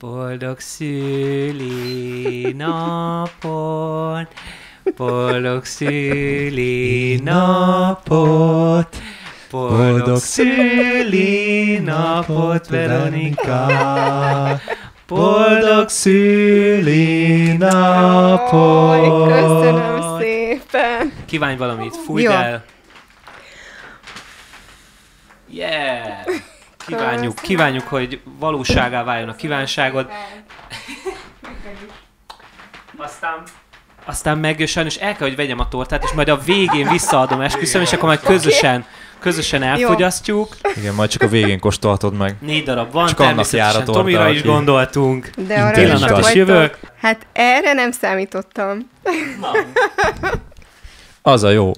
Boldog szüli napot, boldog szüli napot, boldog szüli napot, Veronika. Boldog szüli napot. köszönöm szépen. Kívánj valamit, fújd Jó. el. Yeah! Kívánjuk, kívánjuk, hogy valóságá váljon a kívánságod. Aztán aztán meg sajnos el kell, hogy vegyem a tortát, és majd a végén visszaadom, esküszöm, és akkor majd közösen, közösen elfogyasztjuk. Igen, majd csak a végén kóstolhatod meg. Négy darab van, csak természetesen a Tomira is gondoltunk. De arra Pillanat is jövök. Hát erre nem számítottam. Na. Az a jó.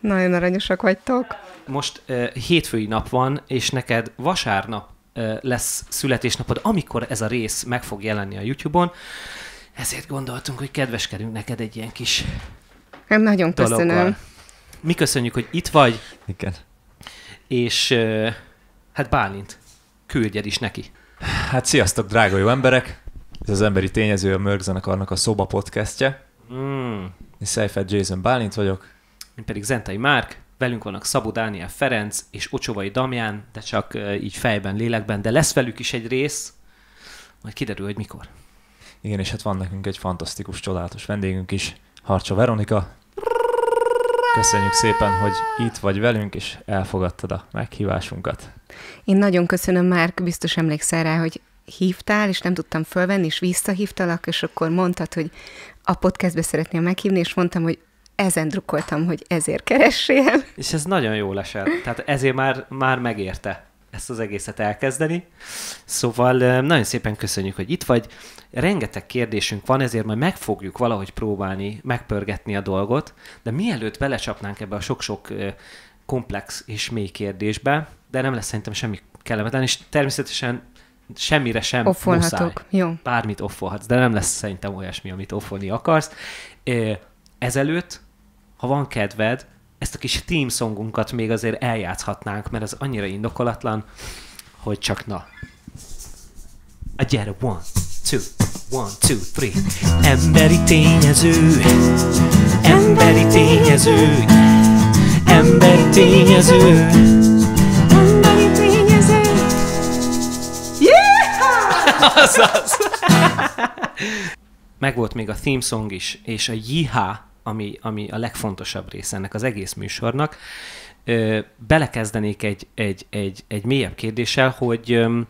Nagyon aranyosak vagytok most hétfői nap van, és neked vasárnap lesz születésnapod, amikor ez a rész meg fog jelenni a YouTube-on, ezért gondoltunk, hogy kedveskedünk neked egy ilyen kis Hát nagyon dologgal. köszönöm. Mi köszönjük, hogy itt vagy. Igen. És hát Bálint, küldjed is neki. Hát sziasztok, drága jó emberek! Ez az emberi tényező a Mörg zenekarnak a Szoba podcastje. Mm. Én Seyfert Jason Bálint vagyok. Én pedig Zentai Márk. Velünk vannak Szabó Dániel Ferenc és Ocsovai Damján, de csak így fejben, lélekben, de lesz velük is egy rész, majd kiderül, hogy mikor. Igen, és hát van nekünk egy fantasztikus, csodálatos vendégünk is, Harcsa Veronika. Köszönjük szépen, hogy itt vagy velünk, és elfogadtad a meghívásunkat. Én nagyon köszönöm, Márk, biztos emlékszel rá, hogy hívtál, és nem tudtam fölvenni, és visszahívtalak, és akkor mondtad, hogy a podcastbe szeretném meghívni, és mondtam, hogy ezen drukkoltam, hogy ezért keressél. És ez nagyon jól esett. Tehát ezért már, már megérte ezt az egészet elkezdeni. Szóval nagyon szépen köszönjük, hogy itt vagy. Rengeteg kérdésünk van, ezért majd meg fogjuk valahogy próbálni megpörgetni a dolgot, de mielőtt belecsapnánk ebbe a sok-sok komplex és mély kérdésbe, de nem lesz szerintem semmi kellemetlen, és természetesen semmire sem Offolhatok. Muszáj. Jó. Bármit offolhatsz, de nem lesz szerintem olyasmi, amit offolni akarsz. Ezelőtt ha van kedved, ezt a kis team songunkat még azért eljátszhatnánk, mert az annyira indokolatlan, hogy csak na. A gyere, one, two, one, two, three. Emberi tényező, emberi tényező, emberi tényező, emberi tényező. Yeah! Azaz! Megvolt még a theme song is, és a jiha ami, ami a legfontosabb része ennek az egész műsornak. Ö, belekezdenék egy, egy, egy, egy mélyebb kérdéssel, hogy ö,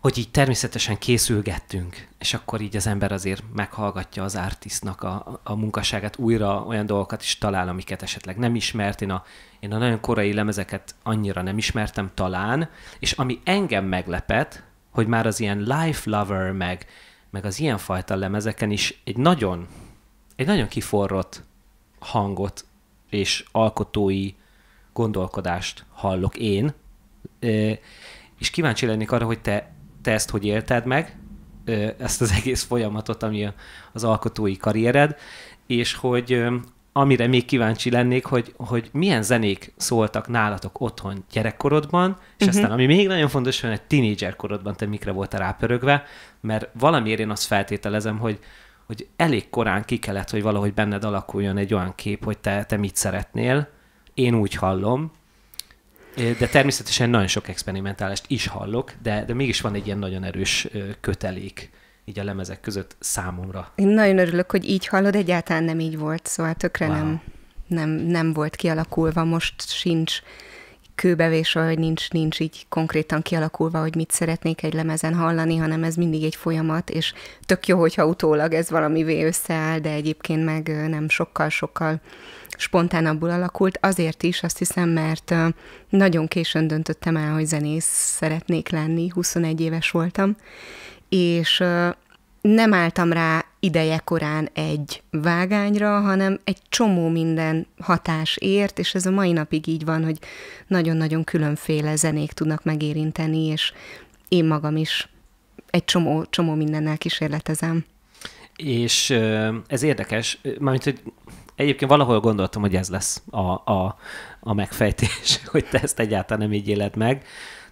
hogy így természetesen készülgettünk, és akkor így az ember azért meghallgatja az artistnak a, a munkásságát, újra olyan dolgokat is talál, amiket esetleg nem ismert. Én a, én a nagyon korai lemezeket annyira nem ismertem talán, és ami engem meglepet, hogy már az ilyen Life Lover meg, meg az ilyenfajta lemezeken is egy nagyon egy nagyon kiforrott hangot és alkotói gondolkodást hallok én, és kíváncsi lennék arra, hogy te, te ezt hogy élted meg, ezt az egész folyamatot, ami az alkotói karriered, és hogy amire még kíváncsi lennék, hogy, hogy milyen zenék szóltak nálatok otthon gyerekkorodban, és uh-huh. aztán, ami még nagyon fontos, hogy egy tínédzserkorodban te mikre voltál rápörögve, mert valamiért én azt feltételezem, hogy, hogy elég korán ki kellett, hogy valahogy benned alakuljon egy olyan kép, hogy te, te mit szeretnél. Én úgy hallom, de természetesen nagyon sok experimentálást is hallok, de, de mégis van egy ilyen nagyon erős kötelék így a lemezek között számomra. Én nagyon örülök, hogy így hallod, egyáltalán nem így volt, szóval tökre wow. nem, nem, nem volt kialakulva, most sincs kőbevésve, hogy nincs, nincs így konkrétan kialakulva, hogy mit szeretnék egy lemezen hallani, hanem ez mindig egy folyamat, és tök jó, hogyha utólag ez valamivé összeáll, de egyébként meg nem sokkal-sokkal spontánabbul alakult. Azért is azt hiszem, mert nagyon későn döntöttem el, hogy zenész szeretnék lenni, 21 éves voltam, és nem álltam rá ideje korán egy vágányra, hanem egy csomó minden hatás ért, és ez a mai napig így van, hogy nagyon-nagyon különféle zenék tudnak megérinteni, és én magam is egy csomó, csomó mindennel kísérletezem. És ez érdekes, mármint, hogy egyébként valahol gondoltam, hogy ez lesz a, a, a megfejtés, hogy te ezt egyáltalán nem így éled meg,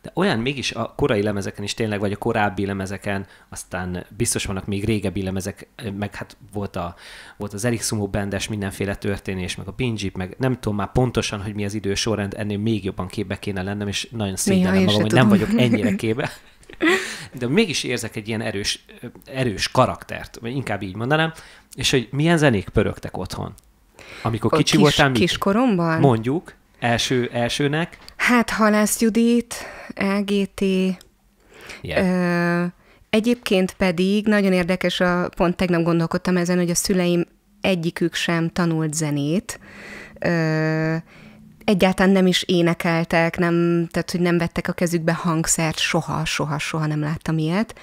de olyan mégis a korai lemezeken is tényleg, vagy a korábbi lemezeken, aztán biztos vannak még régebbi lemezek, meg hát volt, a, volt az Eric Sumo Bendes mindenféle történés, meg a Pinjip, meg nem tudom már pontosan, hogy mi az idő sorrend, ennél még jobban képbe kéne lennem, és nagyon szégyellem magam, hogy nem vagyok ennyire képbe. De mégis érzek egy ilyen erős, erős karaktert, vagy inkább így mondanám, és hogy milyen zenék pörögtek otthon. Amikor kicsi kis, voltam, kiskoromban? Mondjuk, első, elsőnek? Hát Halász Judit, LGT, yeah. ö, Egyébként pedig nagyon érdekes, a, pont tegnap gondolkodtam ezen, hogy a szüleim egyikük sem tanult zenét, ö, egyáltalán nem is énekeltek, nem, tehát hogy nem vettek a kezükbe hangszert, soha, soha, soha nem láttam ilyet.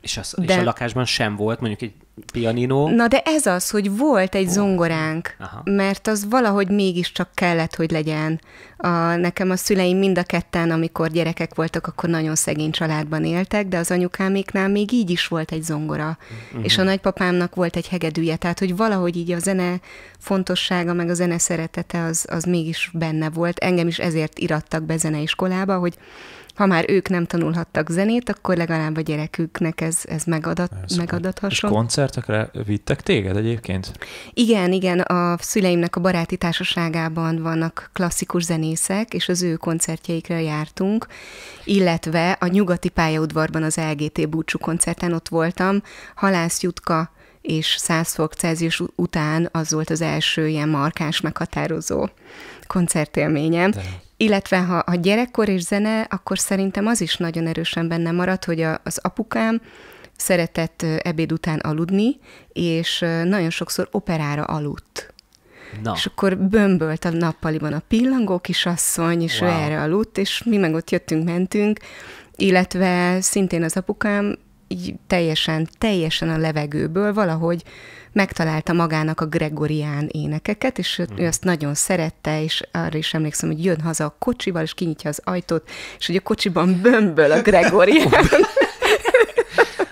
És, az, De, és a lakásban sem volt mondjuk egy pianino. Na de ez az, hogy volt egy oh. zongoránk, Aha. mert az valahogy mégiscsak kellett, hogy legyen. A, nekem a szüleim mind a ketten, amikor gyerekek voltak, akkor nagyon szegény családban éltek, de az anyukáméknál még így is volt egy zongora. Uh-huh. És a nagypapámnak volt egy hegedűje, tehát hogy valahogy így a zene fontossága, meg a zene szeretete az, az mégis benne volt. Engem is ezért irattak be zeneiskolába, hogy ha már ők nem tanulhattak zenét, akkor legalább a gyereküknek ez, ez megadat, megadathasson. És koncert koncertekre vittek téged egyébként? Igen, igen, a szüleimnek a baráti társaságában vannak klasszikus zenészek, és az ő koncertjeikre jártunk, illetve a nyugati pályaudvarban az LGT búcsú koncerten ott voltam, Halász Jutka és 100 fok Celsius után az volt az első ilyen markáns, meghatározó koncertélményem. De. Illetve ha a gyerekkor és zene, akkor szerintem az is nagyon erősen benne maradt, hogy a, az apukám szeretett ebéd után aludni, és nagyon sokszor operára aludt. Na. És akkor bömbölt a nappaliban a pillangó kisasszony, és wow. ő erre aludt, és mi meg ott jöttünk, mentünk, illetve szintén az apukám így teljesen, teljesen a levegőből valahogy megtalálta magának a gregorián énekeket, és mm. ő azt nagyon szerette, és arra is emlékszem, hogy jön haza a kocsival, és kinyitja az ajtót, és hogy a kocsiban bömböl a gregorián.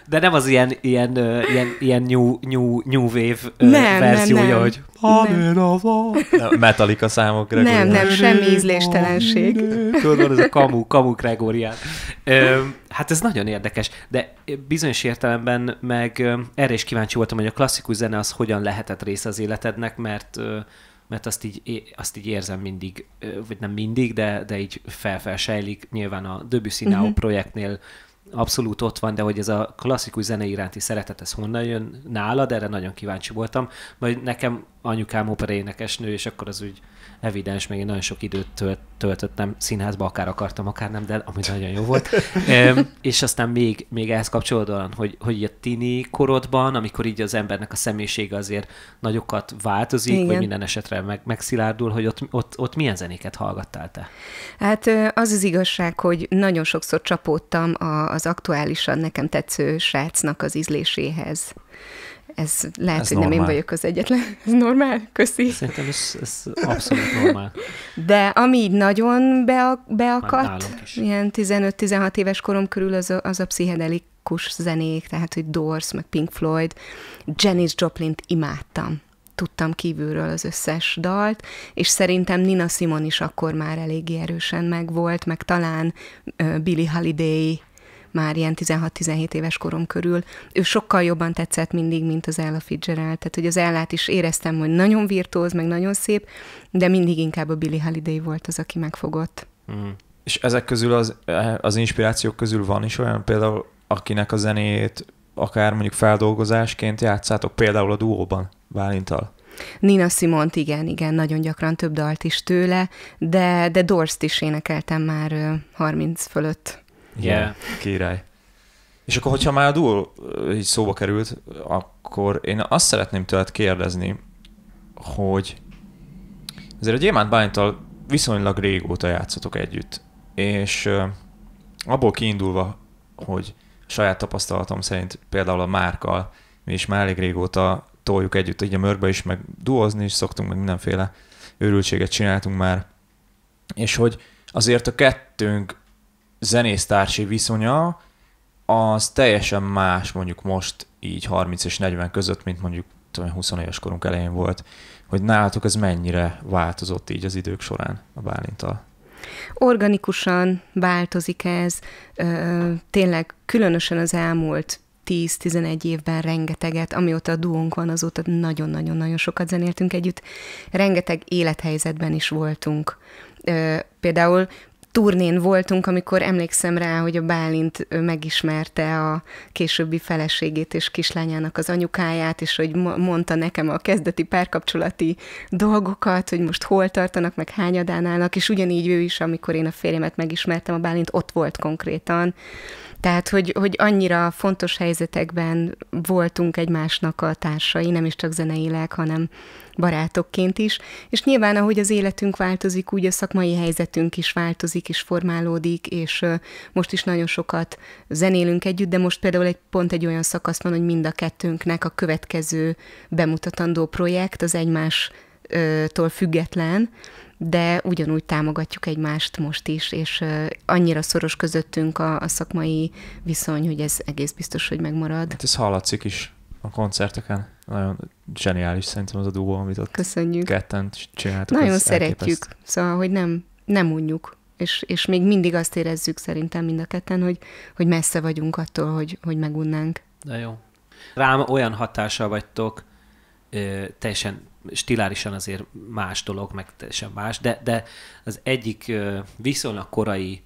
De nem az ilyen, ilyen, ilyen, ilyen new, new, new wave nem, verziója, nem, nem. hogy nem. Metallica számok. Gregorián. Nem, nem, semmi ízléstelenség. Tudod, van ez a kamu, kamu Gregorián. Hát ez nagyon érdekes, de bizonyos értelemben meg erre is kíváncsi voltam, hogy a klasszikus zene az hogyan lehetett része az életednek, mert mert azt így, azt így érzem mindig, vagy nem mindig, de, de így felfelsejlik. Nyilván a Debussy uh-huh. projektnél abszolút ott van, de hogy ez a klasszikus zene iránti szeretet, ez honnan jön nálad, erre nagyon kíváncsi voltam, mert nekem anyukám énekesnő, és akkor az úgy evidens, még én nagyon sok időt tölt, töltöttem színházba, akár akartam, akár nem, de ami nagyon jó volt. e, és aztán még, még ehhez kapcsolódóan, hogy, hogy a tini korodban, amikor így az embernek a személyisége azért nagyokat változik, Igen. vagy minden esetre meg, megszilárdul, hogy ott, ott, ott milyen zenéket hallgattál te? Hát az az igazság, hogy nagyon sokszor csapódtam az aktuálisan nekem tetsző srácnak az ízléséhez ez lehet, ez hogy normál. nem én vagyok az egyetlen. Ez normál? Köszi. Szerintem ez, ez abszolút normál. De ami így nagyon be, ilyen 15-16 éves korom körül, az a, az a pszichedelikus zenék, tehát hogy Doors, meg Pink Floyd, Janis Joplint imádtam tudtam kívülről az összes dalt, és szerintem Nina Simon is akkor már eléggé erősen megvolt, meg talán Billy Holiday már ilyen 16-17 éves korom körül. Ő sokkal jobban tetszett mindig, mint az Ella Fitzgerald, tehát hogy az Ellát is éreztem, hogy nagyon virtuóz, meg nagyon szép, de mindig inkább a Billy Holiday volt az, aki megfogott. Mm. És ezek közül az, az inspirációk közül van is olyan például, akinek a zenét akár mondjuk feldolgozásként játszátok például a duóban Bálintal? Nina Simont, igen, igen, nagyon gyakran több dalt is tőle, de, de Dorst is énekeltem már 30 fölött. Igen, yeah. király. És akkor, hogyha már a duo így szóba került, akkor én azt szeretném tőled kérdezni, hogy azért a Gyémánt Bánytal viszonylag régóta játszotok együtt, és abból kiindulva, hogy saját tapasztalatom szerint például a Márkal mi is már elég régóta toljuk együtt, így a mörkbe is, meg duozni is szoktunk, meg mindenféle őrültséget csináltunk már, és hogy azért a kettőnk zenésztársi viszonya az teljesen más mondjuk most így 30 és 40 között, mint mondjuk 20 éves korunk elején volt, hogy nálatok ez mennyire változott így az idők során a Bálintal? Organikusan változik ez, tényleg különösen az elmúlt 10-11 évben rengeteget, amióta a duónk van, azóta nagyon-nagyon-nagyon sokat zenéltünk együtt, rengeteg élethelyzetben is voltunk. például turnén voltunk, amikor emlékszem rá, hogy a Bálint megismerte a későbbi feleségét és kislányának az anyukáját, és hogy mondta nekem a kezdeti párkapcsolati dolgokat, hogy most hol tartanak, meg hányadán állnak, és ugyanígy ő is, amikor én a férjemet megismertem, a Bálint ott volt konkrétan, tehát, hogy, hogy annyira fontos helyzetekben voltunk egymásnak a társai, nem is csak zeneileg, hanem barátokként is. És nyilván, ahogy az életünk változik, úgy a szakmai helyzetünk is változik, és formálódik, és most is nagyon sokat zenélünk együtt, de most például egy, pont egy olyan szakasz van, hogy mind a kettőnknek a következő bemutatandó projekt az egymás független, de ugyanúgy támogatjuk egymást most is, és annyira szoros közöttünk a, a szakmai viszony, hogy ez egész biztos, hogy megmarad. Hát ez hallatszik is a koncerteken. Nagyon zseniális szerintem az a dúó, amit ott Köszönjük. ketten csináltuk. Nagyon szeretjük, elképeszt. szóval, hogy nem, nem unjuk. És, és még mindig azt érezzük szerintem mind a ketten, hogy, hogy messze vagyunk attól, hogy, hogy megunnánk. Na jó. Rám olyan hatással vagytok, teljesen stilárisan azért más dolog, meg teljesen más, de, de az egyik viszonylag korai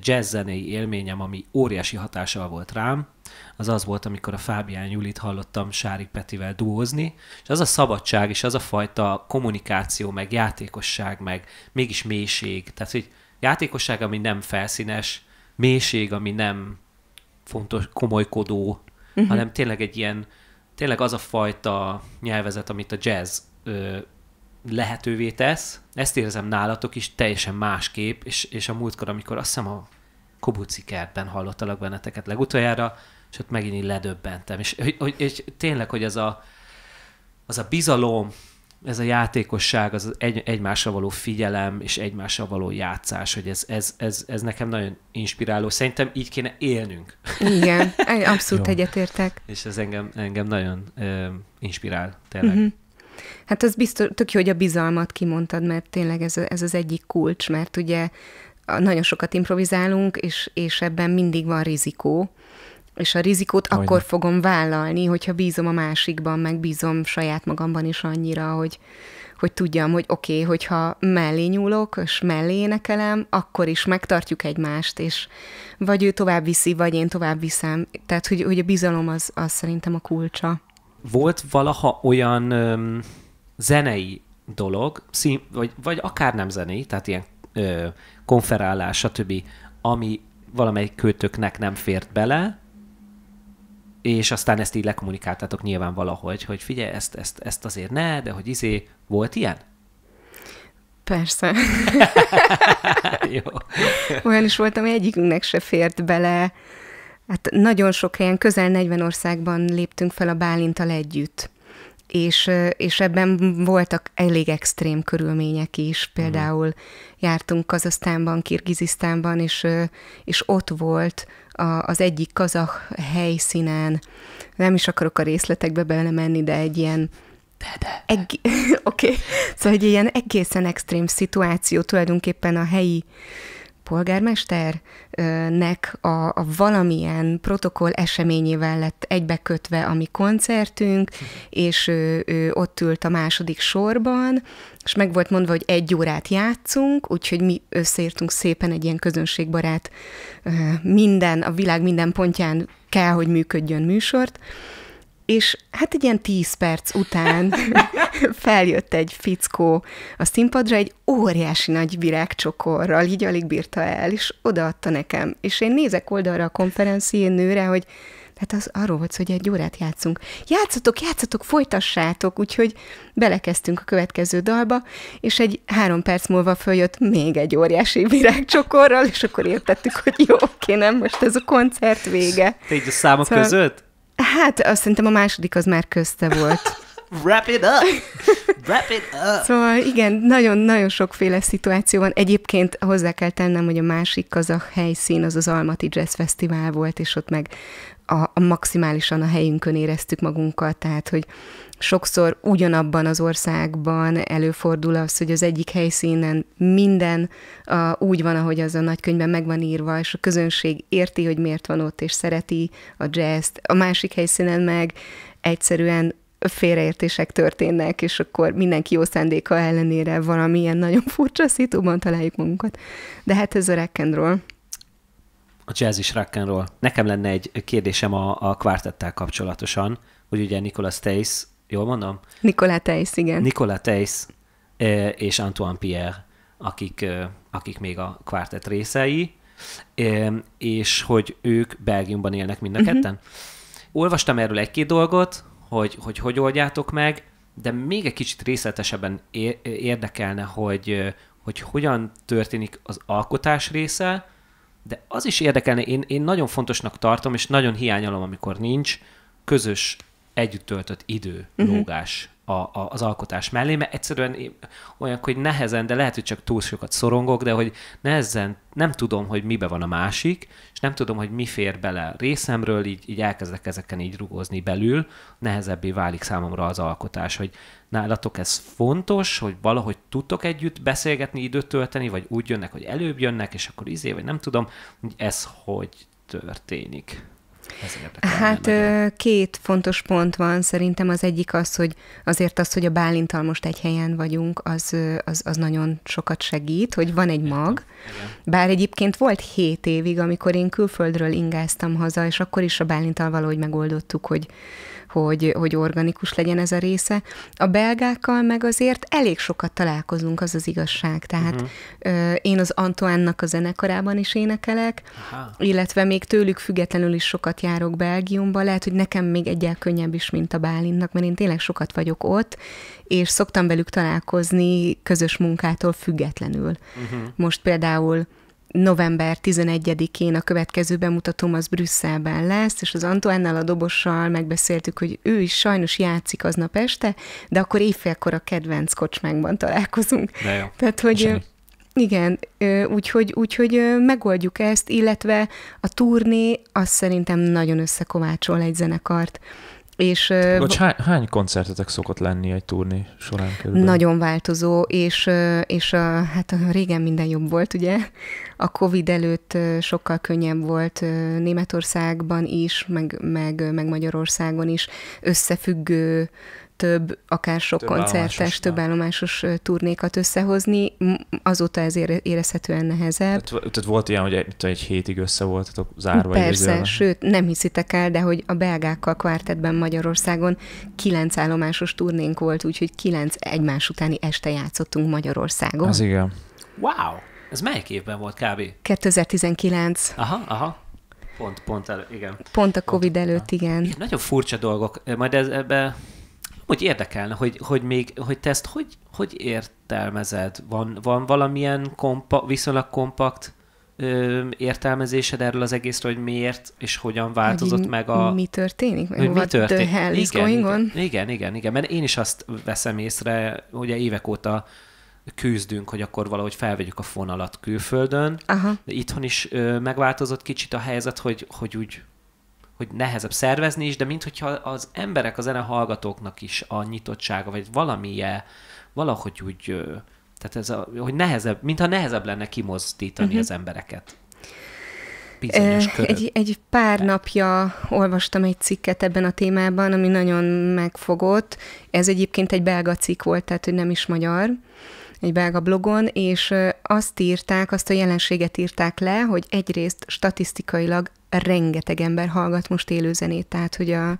jazz zenei élményem, ami óriási hatással volt rám, az az volt, amikor a Fábián Julit hallottam Sári Petivel duózni, és az a szabadság, és az a fajta kommunikáció, meg játékosság, meg mégis mélység, tehát hogy játékosság, ami nem felszínes, mélység, ami nem fontos, komolykodó, uh-huh. hanem tényleg egy ilyen, tényleg az a fajta nyelvezet, amit a jazz ö, lehetővé tesz. Ezt érzem nálatok is teljesen másképp, és, és a múltkor, amikor azt hiszem a Kobuci kertben hallottalak benneteket legutoljára, és ott megint így ledöbbentem. És, hogy, és tényleg, hogy az a, az a bizalom, ez a játékosság, az egy, egymásra való figyelem és egymásra való játszás, hogy ez, ez, ez, ez nekem nagyon inspiráló. Szerintem így kéne élnünk. Igen, abszolút egyetértek. És ez engem, engem nagyon ö, inspirál, tényleg. Uh-huh. Hát az biztos, tök jó, hogy a bizalmat kimondtad, mert tényleg ez, ez az egyik kulcs, mert ugye nagyon sokat improvizálunk, és, és ebben mindig van rizikó, és a rizikót Ajna. akkor fogom vállalni, hogyha bízom a másikban, meg bízom saját magamban is annyira, hogy, hogy tudjam, hogy oké, okay, hogyha mellé nyúlok, és mellé énekelem, akkor is megtartjuk egymást, és vagy ő tovább viszi, vagy én tovább viszem. Tehát, hogy, hogy a bizalom az, az szerintem a kulcsa volt valaha olyan öm, zenei dolog, szín, vagy, vagy akár nem zenei, tehát ilyen ö, konferálás, stb., ami valamelyik költöknek nem fért bele, és aztán ezt így lekommunikáltátok nyilván valahogy, hogy figyelj, ezt, ezt, ezt azért ne, de hogy izé, volt ilyen? Persze. Jó. Olyan is volt, ami egyikünknek se fért bele, Hát nagyon sok helyen, közel 40 országban léptünk fel a Bálintal együtt. És, és ebben voltak elég extrém körülmények is. Mhm. Például uh-huh. jártunk Kazasztánban, Kirgizisztánban, és, és ott volt a, az egyik kazah helyszínen, nem is akarok a részletekbe belemenni, de egy ilyen de, de. Egy, Oké. Okay. Szóval egy ilyen egészen extrém szituáció tulajdonképpen a helyi polgármesternek a, a valamilyen protokoll eseményével lett egybekötve a mi koncertünk, és ő, ő ott ült a második sorban, és meg volt mondva, hogy egy órát játszunk, úgyhogy mi összeértünk szépen egy ilyen közönségbarát minden, a világ minden pontján kell, hogy működjön műsort, és hát egy ilyen tíz perc után feljött egy fickó a színpadra egy óriási nagy virágcsokorral, így alig bírta el, és odaadta nekem. És én nézek oldalra a konferencién nőre, hogy Hát az arról volt hogy egy órát játszunk. Játszatok, játszatok, folytassátok, úgyhogy belekezdtünk a következő dalba, és egy három perc múlva följött még egy óriási virágcsokorral, és akkor értettük, hogy jó, oké, nem, most ez a koncert vége. Így a számok szóval... között? Hát, azt szerintem a második az már közte volt. Wrap it up! Wrap it up! Szóval igen, nagyon-nagyon sokféle szituáció van. Egyébként hozzá kell tennem, hogy a másik az a helyszín az az Almati Jazz Fesztivál volt, és ott meg a, a maximálisan a helyünkön éreztük magunkat, tehát hogy sokszor ugyanabban az országban előfordul az, hogy az egyik helyszínen minden a, úgy van, ahogy az a nagykönyvben meg van írva, és a közönség érti, hogy miért van ott, és szereti a jazzt. A másik helyszínen meg egyszerűen félreértések történnek, és akkor mindenki jó szándéka ellenére valamilyen nagyon furcsa szitúban találjuk magunkat. De hát ez a rock A jazz is rock Nekem lenne egy kérdésem a, a kvártettel kapcsolatosan, hogy ugye Nikola Stace jól mondom? Nikolá Teiss, igen. Nikolá Teiss és Antoine Pierre, akik, akik még a kvártett részei, és hogy ők Belgiumban élnek mind a uh-huh. Olvastam erről egy-két dolgot, hogy, hogy hogy oldjátok meg, de még egy kicsit részletesebben érdekelne, hogy, hogy hogyan történik az alkotás része, de az is érdekelne, én, én nagyon fontosnak tartom, és nagyon hiányolom, amikor nincs közös együtt töltött idő uh-huh. lógás a, a, az alkotás mellé, mert egyszerűen olyan, hogy nehezen, de lehet, hogy csak túl sokat szorongok, de hogy nehezen nem tudom, hogy mibe van a másik, és nem tudom, hogy mi fér bele részemről, így, így elkezdek ezeken így rugózni belül, nehezebbé válik számomra az alkotás, hogy nálatok ez fontos, hogy valahogy tudtok együtt beszélgetni, időt tölteni, vagy úgy jönnek, hogy előbb jönnek, és akkor izé, vagy nem tudom, hogy ez hogy történik hát két fontos pont van szerintem. Az egyik az, hogy azért az, hogy a Bálintal most egy helyen vagyunk, az, az, az nagyon sokat segít, hogy van egy mag. Bár egyébként volt hét évig, amikor én külföldről ingáztam haza, és akkor is a Bálintal valahogy megoldottuk, hogy hogy, hogy organikus legyen ez a része. A belgákkal meg azért elég sokat találkozunk, az az igazság. Tehát uh-huh. Ö, én az Antoánnak a zenekarában is énekelek, Aha. illetve még tőlük függetlenül is sokat járok Belgiumba. Lehet, hogy nekem még egyel könnyebb is, mint a Bálinnak, mert én tényleg sokat vagyok ott, és szoktam velük találkozni közös munkától függetlenül. Uh-huh. Most például november 11-én a következő bemutatóm az Brüsszelben lesz, és az Antoánnal, a dobossal megbeszéltük, hogy ő is sajnos játszik aznap este, de akkor évfélkor a kedvenc kocsmánkban találkozunk. De jó. Tehát, hogy... Köszönöm. Igen, úgyhogy, hogy megoldjuk ezt, illetve a turné azt szerintem nagyon összekovácsol egy zenekart. És, Bocs, hány, hány koncertetek szokott lenni egy turné során körülbelül? Nagyon változó, és, és a, hát régen minden jobb volt, ugye? A Covid előtt sokkal könnyebb volt Németországban is, meg, meg, meg Magyarországon is összefüggő több, akár sok több koncertes, több állomásos turnékat összehozni, azóta ez érezhetően nehezebb. Tehát, tehát volt ilyen, hogy egy, egy hétig össze voltatok zárva? Persze, idővel. sőt, nem hiszitek el, de hogy a belgákkal kvártetben Magyarországon kilenc állomásos turnénk volt, úgyhogy kilenc egymás utáni este játszottunk Magyarországon. Az igen. Wow! Ez melyik évben volt kb? 2019. Aha, aha. Pont, pont, el, igen. Pont a Covid pont, előtt, igen. igen. Nagyon furcsa dolgok, majd ez, ebbe hogy érdekelne, hogy, hogy, még, hogy te ezt hogy, hogy értelmezed? Van, van valamilyen kompa, viszonylag kompakt ö, értelmezésed erről az egészről, hogy miért és hogyan változott hogy meg a... Mi történik? hogy mi történik? The hell is igen, going on? Igen, igen, igen, igen, mert én is azt veszem észre, ugye évek óta küzdünk, hogy akkor valahogy felvegyük a fonalat külföldön. Aha. De itthon is ö, megváltozott kicsit a helyzet, hogy, hogy úgy hogy nehezebb szervezni is, de minthogyha az emberek, a zene hallgatóknak is a nyitottsága, vagy valamilyen, valahogy úgy, tehát ez a, hogy nehezebb, mintha nehezebb lenne kimozdítani uh-huh. az embereket. Egy, egy pár napja olvastam egy cikket ebben a témában, ami nagyon megfogott. Ez egyébként egy belga cikk volt, tehát hogy nem is magyar egy belga blogon, és azt írták, azt a jelenséget írták le, hogy egyrészt statisztikailag rengeteg ember hallgat most élőzenét, tehát hogy a,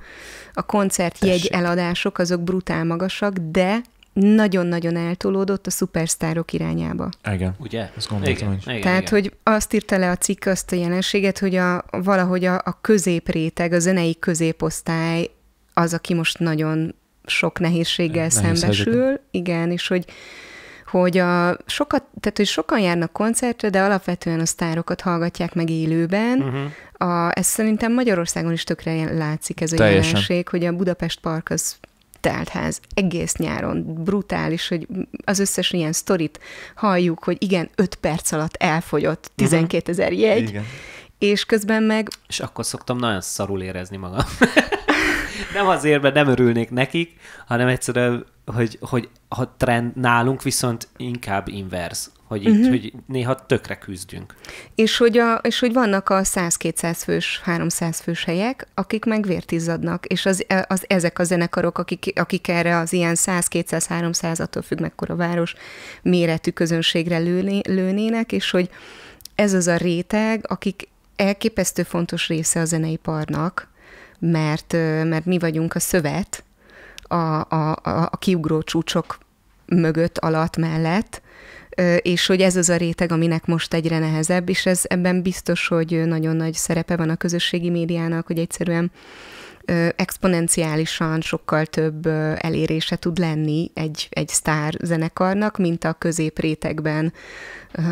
a jegy eladások azok brutál magasak, de nagyon-nagyon eltolódott a szupersztárok irányába. Igen. Ugye? Ezt gondoltam igen, igen, Tehát, igen. hogy azt írta le a cikk azt a jelenséget, hogy a, valahogy a, a középréteg, a zenei középosztály az, aki most nagyon sok nehézséggel Nehéz szembesül. Helyzetben. Igen, és hogy hogy a sokat, tehát hogy sokan járnak koncertre, de alapvetően a sztárokat hallgatják meg élőben. Uh-huh. A, ez szerintem Magyarországon is tökre látszik ez a Teljesen. jelenség, hogy a Budapest Park az teltház egész nyáron, brutális, hogy az összes ilyen sztorit halljuk, hogy igen, 5 perc alatt elfogyott 12 mhm. ezer uh-huh. jegy, igen. és közben meg... És akkor szoktam nagyon szarul érezni magam. nem azért, mert nem örülnék nekik, hanem egyszerűen, hogy, hogy a trend nálunk viszont inkább inverz, hogy, így, uh-huh. hogy néha tökre küzdjünk. És hogy, a, és hogy vannak a 100-200 fős, 300 fős helyek, akik meg vértizzadnak, és az, az, ezek a zenekarok, akik, akik erre az ilyen 100-200-300, attól függ mekkora város méretű közönségre lőné, lőnének, és hogy ez az a réteg, akik elképesztő fontos része a zeneiparnak, mert, mert mi vagyunk a szövet a, a, a, a kiugró csúcsok mögött, alatt, mellett, és hogy ez az a réteg, aminek most egyre nehezebb, és ez ebben biztos, hogy nagyon nagy szerepe van a közösségi médiának, hogy egyszerűen exponenciálisan sokkal több elérése tud lenni egy, egy sztár zenekarnak, mint a középrétegben.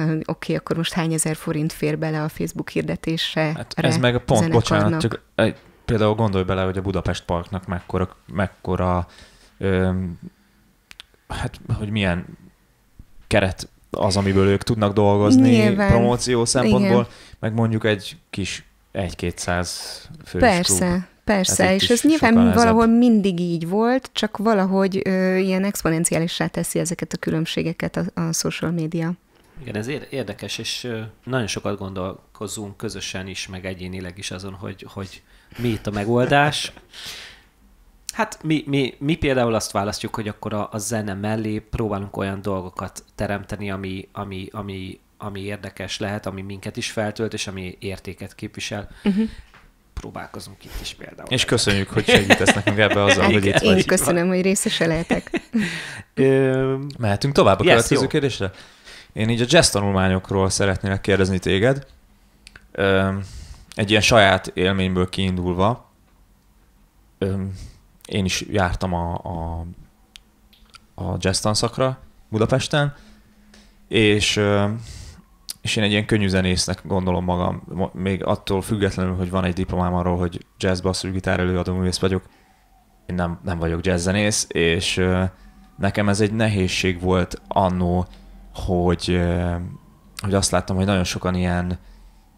Oké, okay, akkor most hány ezer forint fér bele a Facebook hirdetése Hát ez meg a pont, zenekarnak. bocsánat, csak például gondolj bele, hogy a Budapest Parknak mekkora, mekkora ö, hát, hogy milyen keret az, amiből ők tudnak dolgozni Nyilván. promóció szempontból, Igen. meg mondjuk egy kis egy-kétszáz fős Persze. Klub. Persze, ez hát és ez nyilván valahol ezzel... mindig így volt, csak valahogy ö, ilyen exponenciálisra teszi ezeket a különbségeket a, a social media. Igen, ez érdekes, és nagyon sokat gondolkozunk közösen is, meg egyénileg is azon, hogy, hogy mi itt a megoldás. Hát mi, mi, mi például azt választjuk, hogy akkor a, a zene mellé próbálunk olyan dolgokat teremteni, ami, ami, ami, ami érdekes lehet, ami minket is feltölt, és ami értéket képvisel. Uh-huh. Próbálkozunk itt is például. És köszönjük, hogy segítesz nekünk ebbe azzal, hogy itt Én köszönöm, hogy részese lehetek. Mehetünk tovább a yes, következő jó. kérdésre? Én így a jazz tanulmányokról szeretnélek kérdezni téged egy ilyen saját élményből kiindulva, én is jártam a, a, a jazz tanszakra Budapesten, és, és én egy ilyen könnyű zenésznek gondolom magam, még attól függetlenül, hogy van egy diplomám arról, hogy jazz basszus gitár előadó művész vagyok, én nem, nem vagyok jazzzenész, és nekem ez egy nehézség volt annó, hogy, hogy azt láttam, hogy nagyon sokan ilyen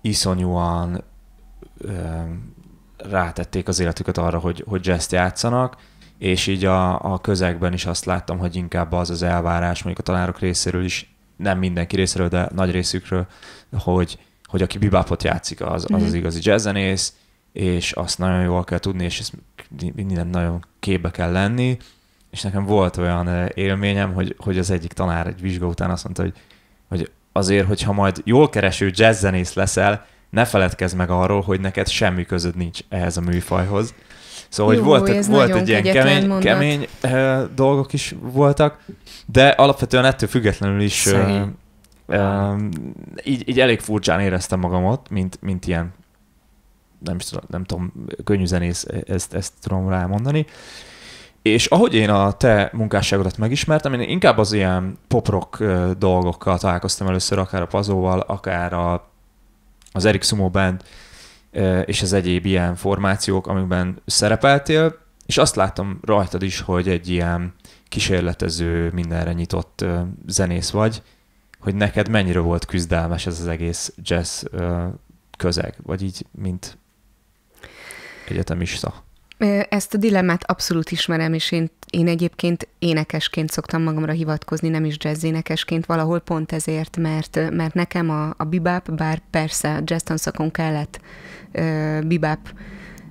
iszonyúan rátették az életüket arra, hogy, hogy jazz játszanak, és így a, a közegben is azt láttam, hogy inkább az az elvárás mondjuk a tanárok részéről is, nem mindenki részéről, de nagy részükről, hogy, hogy aki bibápot játszik, az az, mhm. az igazi jazzzenész, és azt nagyon jól kell tudni, és ezt minden nagyon képbe kell lenni, és nekem volt olyan élményem, hogy, hogy az egyik tanár egy vizsga után azt mondta, hogy, hogy azért, hogyha majd jól kereső jazzzenész leszel, ne feledkezz meg arról, hogy neked semmi közöd nincs ehhez a műfajhoz. Szóval, Jó, hogy volt, volt egy ilyen kemény, kemény uh, dolgok is voltak, de alapvetően ettől függetlenül is uh, uh, így, így elég furcsán éreztem magamat, mint, mint ilyen nem, is tudom, nem tudom, könnyű zenész, e, ezt, ezt tudom rámondani. És ahogy én a te munkásságodat megismertem, én inkább az ilyen poprok dolgokkal találkoztam először, akár a pazóval, akár a az Eric Sumo Band és az egyéb ilyen formációk, amikben szerepeltél, és azt látom rajtad is, hogy egy ilyen kísérletező, mindenre nyitott zenész vagy, hogy neked mennyire volt küzdelmes ez az egész jazz közeg, vagy így, mint egyetemista? Ezt a dilemmát abszolút ismerem, és én, én egyébként énekesként szoktam magamra hivatkozni, nem is jazz énekesként, valahol pont ezért, mert, mert nekem a, a bibáp, bár persze jazz tanszakon kellett ö, bibáp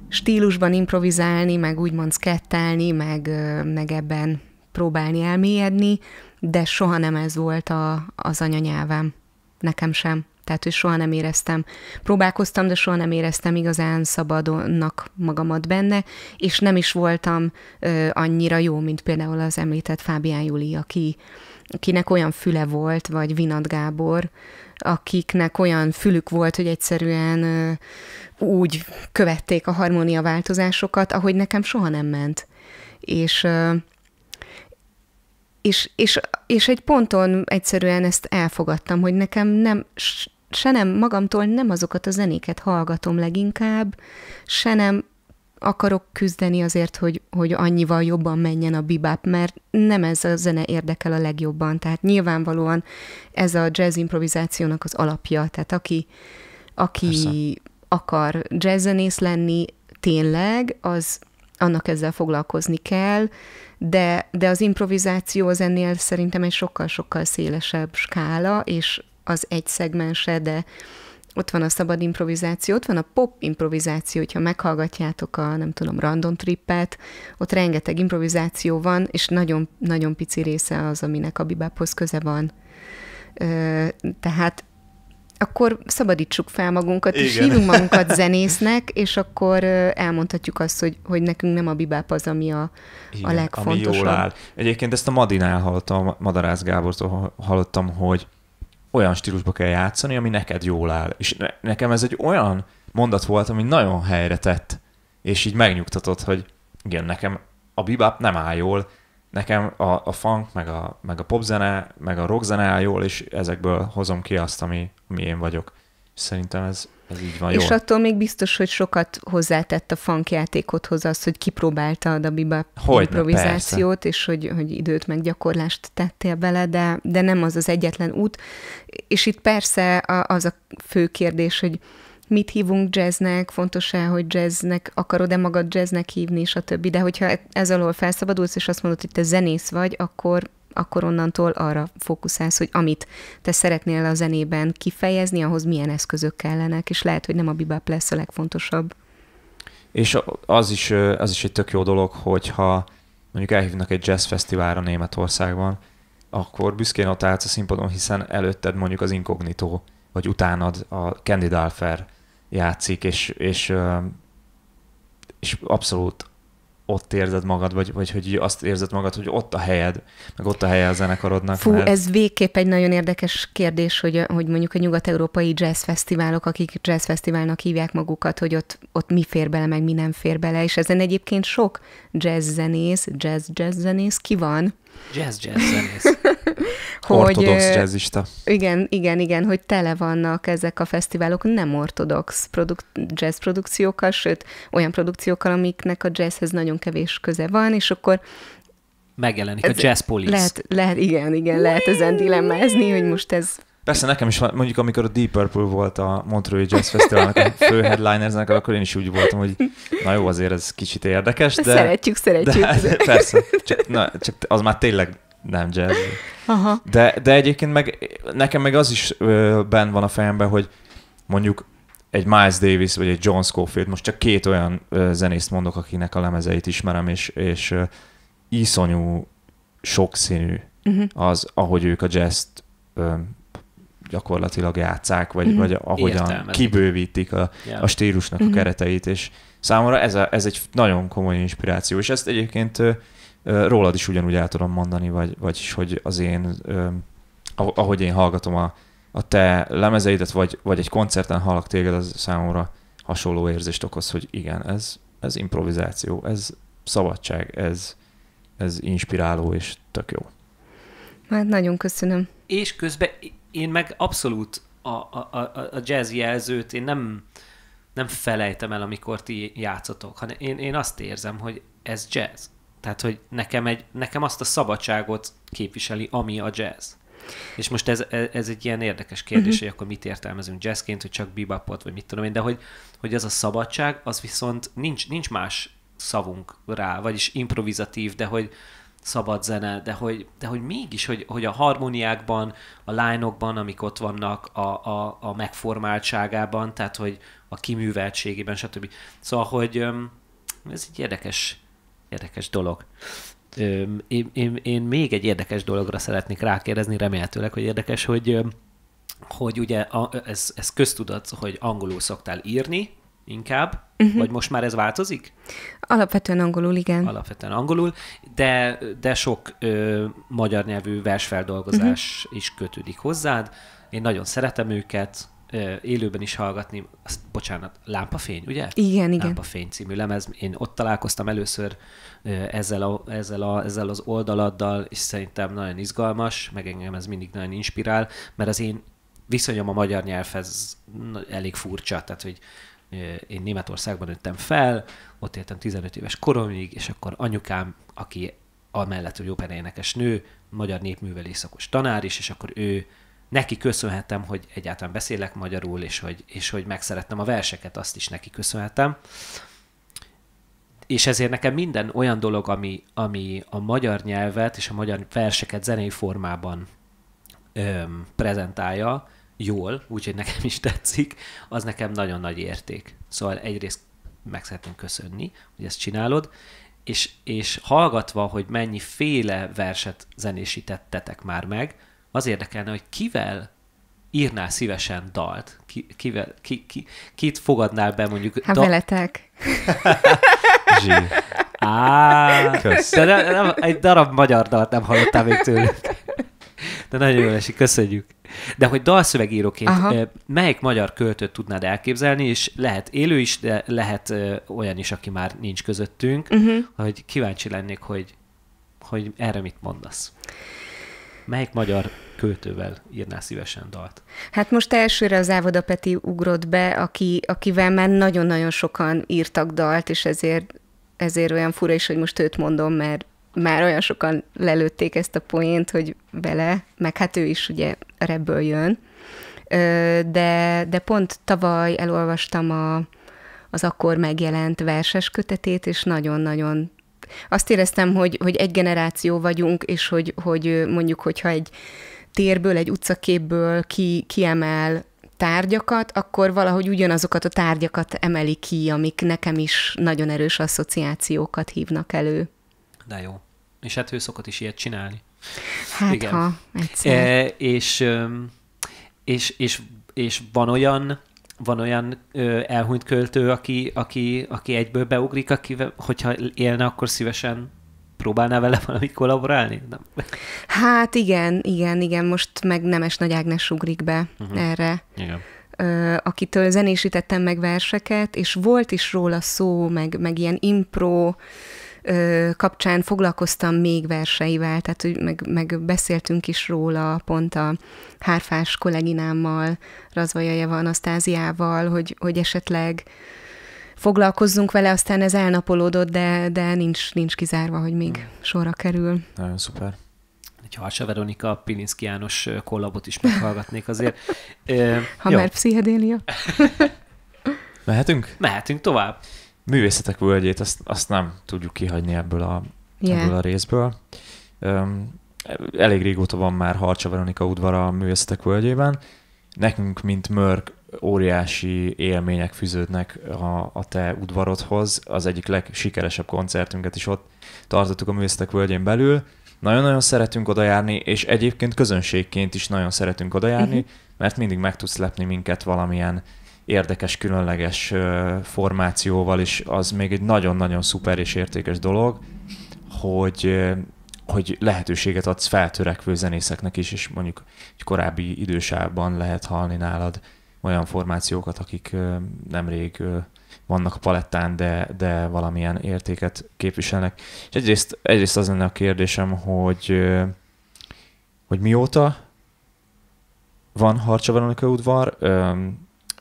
stílusban improvizálni, meg úgymond szkettálni, meg, meg ebben próbálni elmélyedni, de soha nem ez volt a, az anyanyelvem. Nekem sem. Tehát, hogy soha nem éreztem, próbálkoztam, de soha nem éreztem igazán szabadonnak magamat benne, és nem is voltam ö, annyira jó, mint például az említett Fábián Júli, aki, akinek olyan füle volt, vagy Vinat Gábor, akiknek olyan fülük volt, hogy egyszerűen ö, úgy követték a harmónia változásokat, ahogy nekem soha nem ment. És ö, és, és, és egy ponton egyszerűen ezt elfogadtam, hogy nekem nem, se nem magamtól nem azokat a zenéket hallgatom leginkább, se nem akarok küzdeni azért, hogy, hogy annyival jobban menjen a bibáp, mert nem ez a zene érdekel a legjobban. Tehát nyilvánvalóan ez a jazz improvizációnak az alapja. Tehát aki, aki akar jazzzenész lenni, tényleg, az annak ezzel foglalkozni kell, de, de az improvizáció az ennél szerintem egy sokkal-sokkal szélesebb skála, és az egy szegmense, de ott van a szabad improvizáció, ott van a pop improvizáció, hogyha meghallgatjátok a, nem tudom, random trippet, ott rengeteg improvizáció van, és nagyon, nagyon pici része az, aminek a bibáphoz köze van. tehát akkor szabadítsuk fel magunkat, Igen. és hívunk magunkat zenésznek, és akkor elmondhatjuk azt, hogy, hogy nekünk nem a bibáp az, ami a, Igen, a legfontosabb. Ami jól áll. Egyébként ezt a Madinál hallottam, Madarász Gábortól hallottam, hogy olyan stílusba kell játszani, ami neked jól áll. És ne, nekem ez egy olyan mondat volt, ami nagyon helyre tett, és így megnyugtatott, hogy igen, nekem a bebop nem áll jól, nekem a, a funk, meg a, meg a popzene, meg a rockzene áll jól, és ezekből hozom ki azt, ami, ami én vagyok. És szerintem ez, ez így van, És jó. attól még biztos, hogy sokat hozzátett a funkjátékothoz az, hogy kipróbálta a Dabiba Hogyne, improvizációt, persze. és hogy, hogy időt meg gyakorlást tettél bele, de, de nem az az egyetlen út. És itt persze a az a fő kérdés, hogy mit hívunk jazznek, fontos-e, hogy jazznek, akarod-e magad jazznek hívni, és a többi, de hogyha ez alól felszabadulsz, és azt mondod, hogy te zenész vagy, akkor akkor onnantól arra fókuszálsz, hogy amit te szeretnél a zenében kifejezni, ahhoz milyen eszközök kellenek, és lehet, hogy nem a bebop lesz a legfontosabb. És az is, az is egy tök jó dolog, hogyha mondjuk elhívnak egy fesztiválra Németországban, akkor büszkén ott állsz a színpadon, hiszen előtted mondjuk az inkognitó, vagy utánad a Candy Dalfer játszik, és, és, és abszolút ott érzed magad, vagy, vagy hogy azt érzed magad, hogy ott a helyed, meg ott a helye a zenekarodnak. Fú, mert... ez végképp egy nagyon érdekes kérdés, hogy, hogy mondjuk a nyugat-európai jazzfesztiválok, akik jazzfesztiválnak hívják magukat, hogy ott, ott mi fér bele, meg mi nem fér bele, és ezen egyébként sok jazzzenész, jazz-jazzzenész ki van, Jazz, jazz zenész. hogy, ortodox jazzista. Igen, igen, igen, hogy tele vannak ezek a fesztiválok nem ortodox produk- jazz produkciókkal, sőt, olyan produkciókkal, amiknek a jazzhez nagyon kevés köze van, és akkor megjelenik ez a Jazz Police. Lehet, lehet igen, igen, lehet ezen dilemmázni, hogy most ez Persze nekem is, mondjuk amikor a Deep Purple volt a Montreux Jazz festival a fő headlinerznek, akkor én is úgy voltam, hogy na jó, azért ez kicsit érdekes, de... Szeretjük, szeretjük. De, de persze, csak, na, csak az már tényleg nem jazz. Aha. De, de egyébként meg, nekem meg az is ö, benn van a fejemben, hogy mondjuk egy Miles Davis vagy egy John Scofield, most csak két olyan ö, zenészt mondok, akinek a lemezeit ismerem, és, és ö, iszonyú sokszínű uh-huh. az, ahogy ők a jazz gyakorlatilag játszák, vagy, mm. vagy ahogyan Értelmezik. kibővítik a, yeah. a stílusnak mm. a mhm. kereteit, és számomra ez, a, ez egy nagyon komoly inspiráció, és ezt egyébként ö, ö, rólad is ugyanúgy el tudom mondani, vagy, vagyis, hogy az én, ö, ahogy én hallgatom a, a te lemezeidet, vagy, vagy egy koncerten hallak téged, az számomra hasonló érzést okoz, hogy igen, ez, ez improvizáció, ez szabadság, ez, ez inspiráló és tök jó. Hát nagyon köszönöm. És közben én meg abszolút a, a, a, a jazz jelzőt én nem, nem felejtem el, amikor ti játszotok, hanem én, én azt érzem, hogy ez jazz. Tehát, hogy nekem, egy, nekem azt a szabadságot képviseli, ami a jazz. És most ez, e, ez egy ilyen érdekes kérdés, uh-huh. hogy akkor mit értelmezünk jazzként, hogy csak bebopot, vagy mit tudom én, de hogy, hogy az a szabadság, az viszont nincs, nincs más szavunk rá, vagyis improvizatív, de hogy, szabad zene, de hogy, de hogy mégis, hogy, hogy a harmóniákban, a lányokban, amik ott vannak, a, a, a megformáltságában, tehát hogy a kiműveltségében, stb. Szóval, hogy ez egy érdekes, érdekes dolog. Én, én, én még egy érdekes dologra szeretnék rákérdezni, remélhetőleg, hogy érdekes, hogy hogy ugye ez, ez köztudat, hogy angolul szoktál írni, inkább, uh-huh. vagy most már ez változik? Alapvetően angolul, igen. Alapvetően angolul, de, de sok ö, magyar nyelvű versfeldolgozás uh-huh. is kötődik hozzád. Én nagyon szeretem őket, ö, élőben is hallgatni, azt, bocsánat, Lámpafény, ugye? Igen, igen. Lámpafény című lemez. Én ott találkoztam először ö, ezzel, a, ezzel, a, ezzel az oldaladdal, és szerintem nagyon izgalmas, meg engem ez mindig nagyon inspirál, mert az én viszonyom a magyar nyelvhez elég furcsa, tehát hogy én Németországban nőttem fel, ott éltem 15 éves koromig, és akkor anyukám, aki amellett, hogy operaénekes énekes nő, magyar népművelés szakos tanár is, és akkor ő neki köszönhetem, hogy egyáltalán beszélek magyarul, és hogy, és hogy megszerettem a verseket, azt is neki köszönhetem. És ezért nekem minden olyan dolog, ami, ami a magyar nyelvet és a magyar verseket zenei formában öm, prezentálja, jól, úgyhogy nekem is tetszik, az nekem nagyon nagy érték. Szóval egyrészt meg szeretném köszönni, hogy ezt csinálod, és, és hallgatva, hogy mennyi féle verset zenésítettetek már meg, az érdekelne, hogy kivel írnál szívesen dalt? Ki, kivel, ki, ki, kit fogadnál be mondjuk? Hát da- veletek. Zsí. Á, de nem, egy darab magyar dalt nem hallottál még tőlük. De nagyon jól esik, köszönjük. De hogy dalszövegíróként Aha. melyik magyar költőt tudnád elképzelni, és lehet élő is, de lehet olyan is, aki már nincs közöttünk, uh-huh. hogy kíváncsi lennék, hogy, hogy erre mit mondasz. Melyik magyar költővel írnál szívesen dalt? Hát most elsőre az Ávoda Peti ugrott be, aki, akivel már nagyon-nagyon sokan írtak dalt, és ezért, ezért olyan fura is, hogy most őt mondom, mert már olyan sokan lelőtték ezt a poént, hogy vele, meg hát ő is ugye rebből jön. De, de pont tavaly elolvastam a, az akkor megjelent verses kötetét, és nagyon-nagyon azt éreztem, hogy, hogy egy generáció vagyunk, és hogy, hogy mondjuk, hogyha egy térből, egy utcaképből ki, kiemel tárgyakat, akkor valahogy ugyanazokat a tárgyakat emeli ki, amik nekem is nagyon erős asszociációkat hívnak elő. De jó. És hát ő szokott is ilyet csinálni. Hát Igen. ha, E, és, és, és, és van olyan, van olyan ö, elhunyt költő, aki, aki, aki egyből beugrik, aki, hogyha élne, akkor szívesen próbálná vele valamit kollaborálni? Nem. Hát igen, igen, igen, most meg Nemes Nagy Ágnes ugrik be uh-huh. erre. Igen. Ö, akitől zenésítettem meg verseket, és volt is róla szó, meg, meg ilyen impro, kapcsán foglalkoztam még verseivel, tehát hogy meg, meg beszéltünk is róla pont a hárfás kolleginámmal, Razvajaja Anasztáziával, hogy, hogy esetleg foglalkozzunk vele, aztán ez elnapolódott, de, de nincs, nincs kizárva, hogy még hmm. sorra kerül. Nagyon szuper Ha a Veronika Pilinszki János kollabot is meghallgatnék azért. ha már pszichedélia. Mehetünk? Mehetünk tovább művészetek völgyét, azt, azt nem tudjuk kihagyni ebből a, yeah. ebből a részből. Um, elég régóta van már Harcsa Veronika udvara a művészetek völgyében. Nekünk, mint Mörk, óriási élmények fűződnek a, a te udvarodhoz. Az egyik legsikeresebb koncertünket is ott tartottuk a művészetek völgyén belül. Nagyon-nagyon szeretünk oda járni, és egyébként közönségként is nagyon szeretünk oda járni, uh-huh. Mhm. mert mindig meg tudsz lepni minket valamilyen érdekes, különleges formációval, és az még egy nagyon-nagyon szuper és értékes dolog, hogy hogy lehetőséget adsz feltörekvő zenészeknek is, és mondjuk egy korábbi idősában lehet hallni nálad olyan formációkat, akik nemrég vannak a palettán, de, de valamilyen értéket képviselnek. És egyrészt, egyrészt az lenne a kérdésem, hogy, hogy mióta van Harcsa Veronika udvar,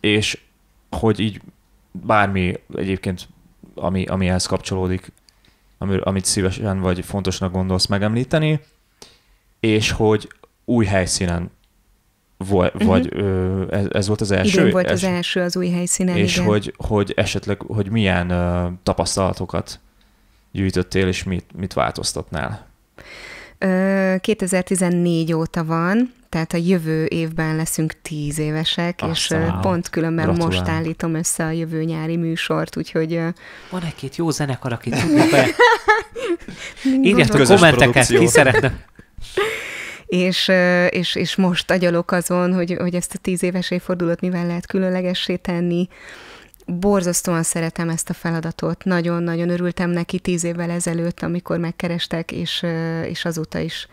és hogy így bármi egyébként, ami, ami ehhez kapcsolódik, amit szívesen vagy fontosnak gondolsz megemlíteni, és hogy új helyszínen vagy, uh-huh. Mhm. vagy ö, ez, ez volt az első? Idén volt ez, az első az új helyszínen, És igen. Hogy, hogy esetleg, hogy milyen ö, tapasztalatokat gyűjtöttél, és mit, mit változtatnál? 2014 óta van, tehát a jövő évben leszünk tíz évesek, Azt és pont különben gratulál. most állítom össze a jövő nyári műsort, úgyhogy... Van egy-két jó zenekar, aki tudjuk be. Írjátok kommenteket, ki szeretne. és, és, és most agyalok azon, hogy, hogy ezt a tíz éves évfordulót mivel lehet különlegessé tenni, borzasztóan szeretem ezt a feladatot. Nagyon-nagyon örültem neki tíz évvel ezelőtt, amikor megkerestek, és, és azóta is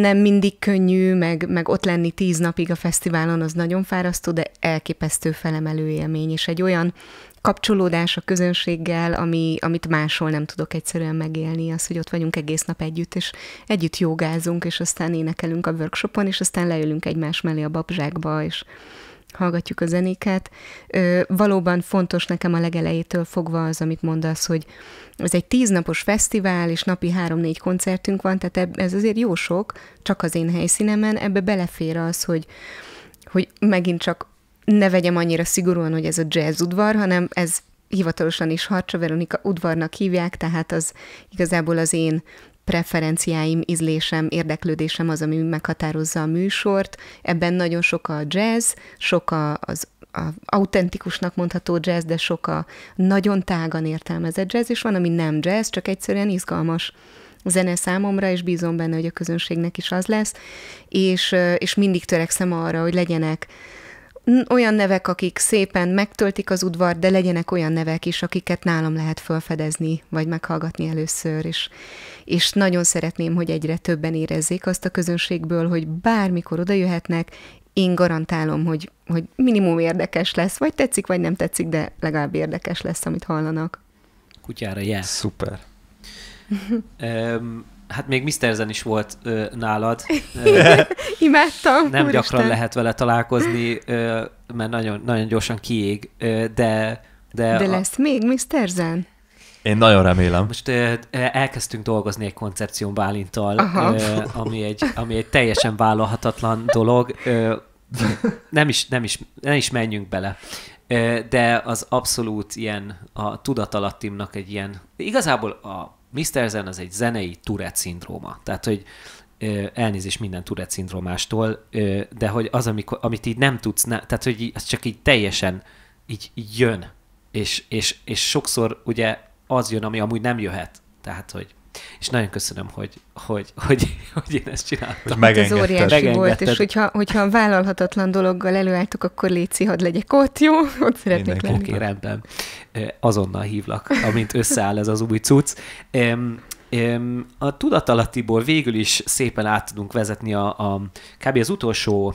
nem mindig könnyű, meg, meg ott lenni tíz napig a fesztiválon, az nagyon fárasztó, de elképesztő felemelő élmény, és egy olyan kapcsolódás a közönséggel, ami, amit máshol nem tudok egyszerűen megélni, az, hogy ott vagyunk egész nap együtt, és együtt jogázunk, és aztán énekelünk a workshopon, és aztán leülünk egymás mellé a babzsákba, és hallgatjuk a zenéket. Ö, valóban fontos nekem a legelejétől fogva az, amit mondasz, hogy ez egy tíznapos fesztivál, és napi három-négy koncertünk van, tehát ez azért jó sok, csak az én helyszínemen, ebbe belefér az, hogy, hogy megint csak ne vegyem annyira szigorúan, hogy ez a jazz udvar, hanem ez hivatalosan is Harcsa Veronika udvarnak hívják, tehát az igazából az én preferenciáim, ízlésem, érdeklődésem az, ami meghatározza a műsort. Ebben nagyon sok a jazz, sok a, az a autentikusnak mondható jazz, de sok a nagyon tágan értelmezett jazz, és van, ami nem jazz, csak egyszerűen izgalmas zene számomra, és bízom benne, hogy a közönségnek is az lesz, és, és mindig törekszem arra, hogy legyenek olyan nevek, akik szépen megtöltik az udvar, de legyenek olyan nevek is, akiket nálam lehet felfedezni, vagy meghallgatni először, is. és nagyon szeretném, hogy egyre többen érezzék azt a közönségből, hogy bármikor oda jöhetnek, én garantálom, hogy, hogy minimum érdekes lesz, vagy tetszik, vagy nem tetszik, de legalább érdekes lesz, amit hallanak. Kutyára Yeah. Szuper. um, Hát még Mr. Zen is volt ö, nálad. Imádtam. Nem gyakran Isten. lehet vele találkozni, ö, mert nagyon, nagyon gyorsan kiég, ö, de... De, de lesz még Mr. Zen? Én nagyon remélem. Most ö, elkezdtünk dolgozni egy koncepción Bálintal, ö, ami, egy, ami egy teljesen vállalhatatlan dolog. Ö, nem, is, nem, is, nem is menjünk bele de az abszolút ilyen a tudatalattimnak egy ilyen, igazából a Mr. Zen az egy zenei Tourette szindróma. Tehát, hogy elnézés minden Tourette szindrómástól, de hogy az, amikor, amit így nem tudsz, ne, tehát hogy az csak így teljesen így, így jön, és, és, és sokszor ugye az jön, ami amúgy nem jöhet. Tehát, hogy és nagyon köszönöm, hogy, hogy, hogy, hogy én ezt csináltam. Hogy megengedted. Ez hát óriási megengedted. volt, és hogyha, hogyha vállalhatatlan dologgal előálltuk, akkor léci, hadd legyek ott, jó? Ott szeretnék lenni. Oké, rendben. Azonnal hívlak, amint összeáll ez az új cucc. A tudatalattiból végül is szépen át tudunk vezetni a, a kb. az utolsó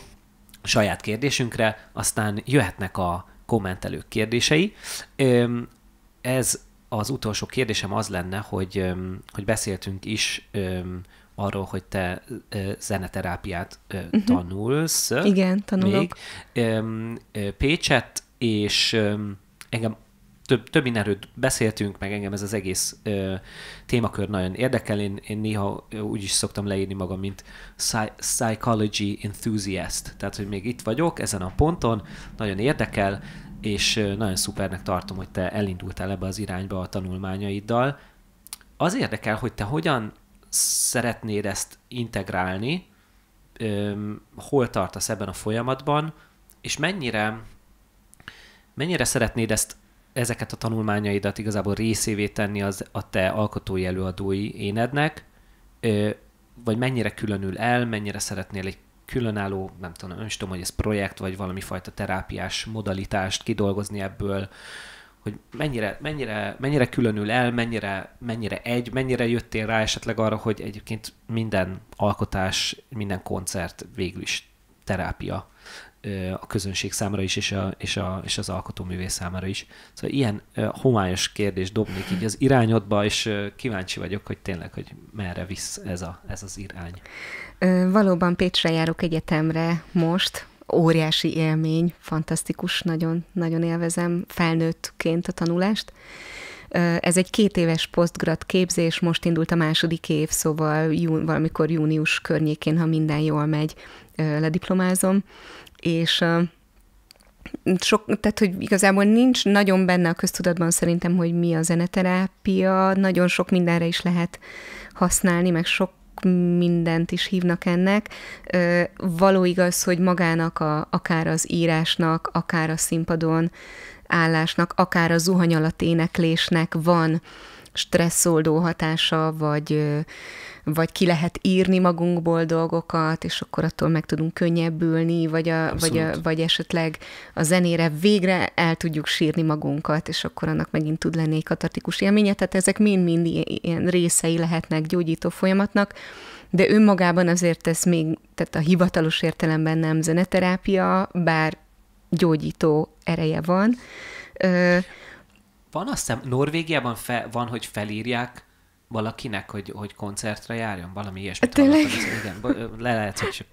saját kérdésünkre, aztán jöhetnek a kommentelők kérdései. Ez az utolsó kérdésem az lenne, hogy, hogy beszéltünk is arról, hogy te zeneterápiát uh-huh. tanulsz. Igen, tanulok. Még. Pécset, és engem több, több mindenről beszéltünk, meg engem ez az egész ö, témakör nagyon érdekel. Én, én néha úgy is szoktam leírni magam, mint psychology enthusiast. Tehát, hogy még itt vagyok, ezen a ponton, nagyon érdekel, és nagyon szupernek tartom, hogy te elindultál ebbe az irányba a tanulmányaiddal. Az érdekel, hogy te hogyan szeretnéd ezt integrálni, hol tartasz ebben a folyamatban, és mennyire, mennyire szeretnéd ezt ezeket a tanulmányaidat igazából részévé tenni az, a te alkotói előadói énednek, vagy mennyire különül el, mennyire szeretnél egy különálló, nem tudom, nem is tudom, hogy ez projekt, vagy valami fajta terápiás modalitást kidolgozni ebből, hogy mennyire, mennyire, mennyire különül el, mennyire, mennyire egy, mennyire jöttél rá esetleg arra, hogy egyébként minden alkotás, minden koncert végül is terápia a közönség számára is, és, a, és, a, és az alkotóművé számára is. Szóval ilyen homályos kérdés dobnék így az irányodba, és kíváncsi vagyok, hogy tényleg, hogy merre visz ez, a, ez az irány. Valóban Pécsre járok egyetemre most, óriási élmény, fantasztikus, nagyon, nagyon élvezem felnőttként a tanulást. Ez egy két éves posztgrad képzés, most indult a második év, szóval jú, valamikor június környékén, ha minden jól megy, lediplomázom, és sok, tehát, hogy igazából nincs nagyon benne a köztudatban szerintem, hogy mi a zeneterápia, nagyon sok mindenre is lehet használni, meg sok mindent is hívnak ennek. Való igaz, hogy magának a, akár az írásnak, akár a színpadon állásnak, akár a zuhany alatt éneklésnek van stresszoldó hatása, vagy vagy ki lehet írni magunkból dolgokat, és akkor attól meg tudunk könnyebbülni, vagy, a, vagy, a, vagy esetleg a zenére végre el tudjuk sírni magunkat, és akkor annak megint tud lenni egy katartikus élménye. Tehát ezek mind-mind ilyen részei lehetnek gyógyító folyamatnak, de önmagában azért ez még, tehát a hivatalos értelemben nem zeneterápia, bár gyógyító ereje van. Ö, van azt hiszem, Norvégiában fe, van, hogy felírják valakinek, hogy, hogy koncertre járjon, valami ilyesmit hát Tényleg? Igen, le lehet, hogy csak...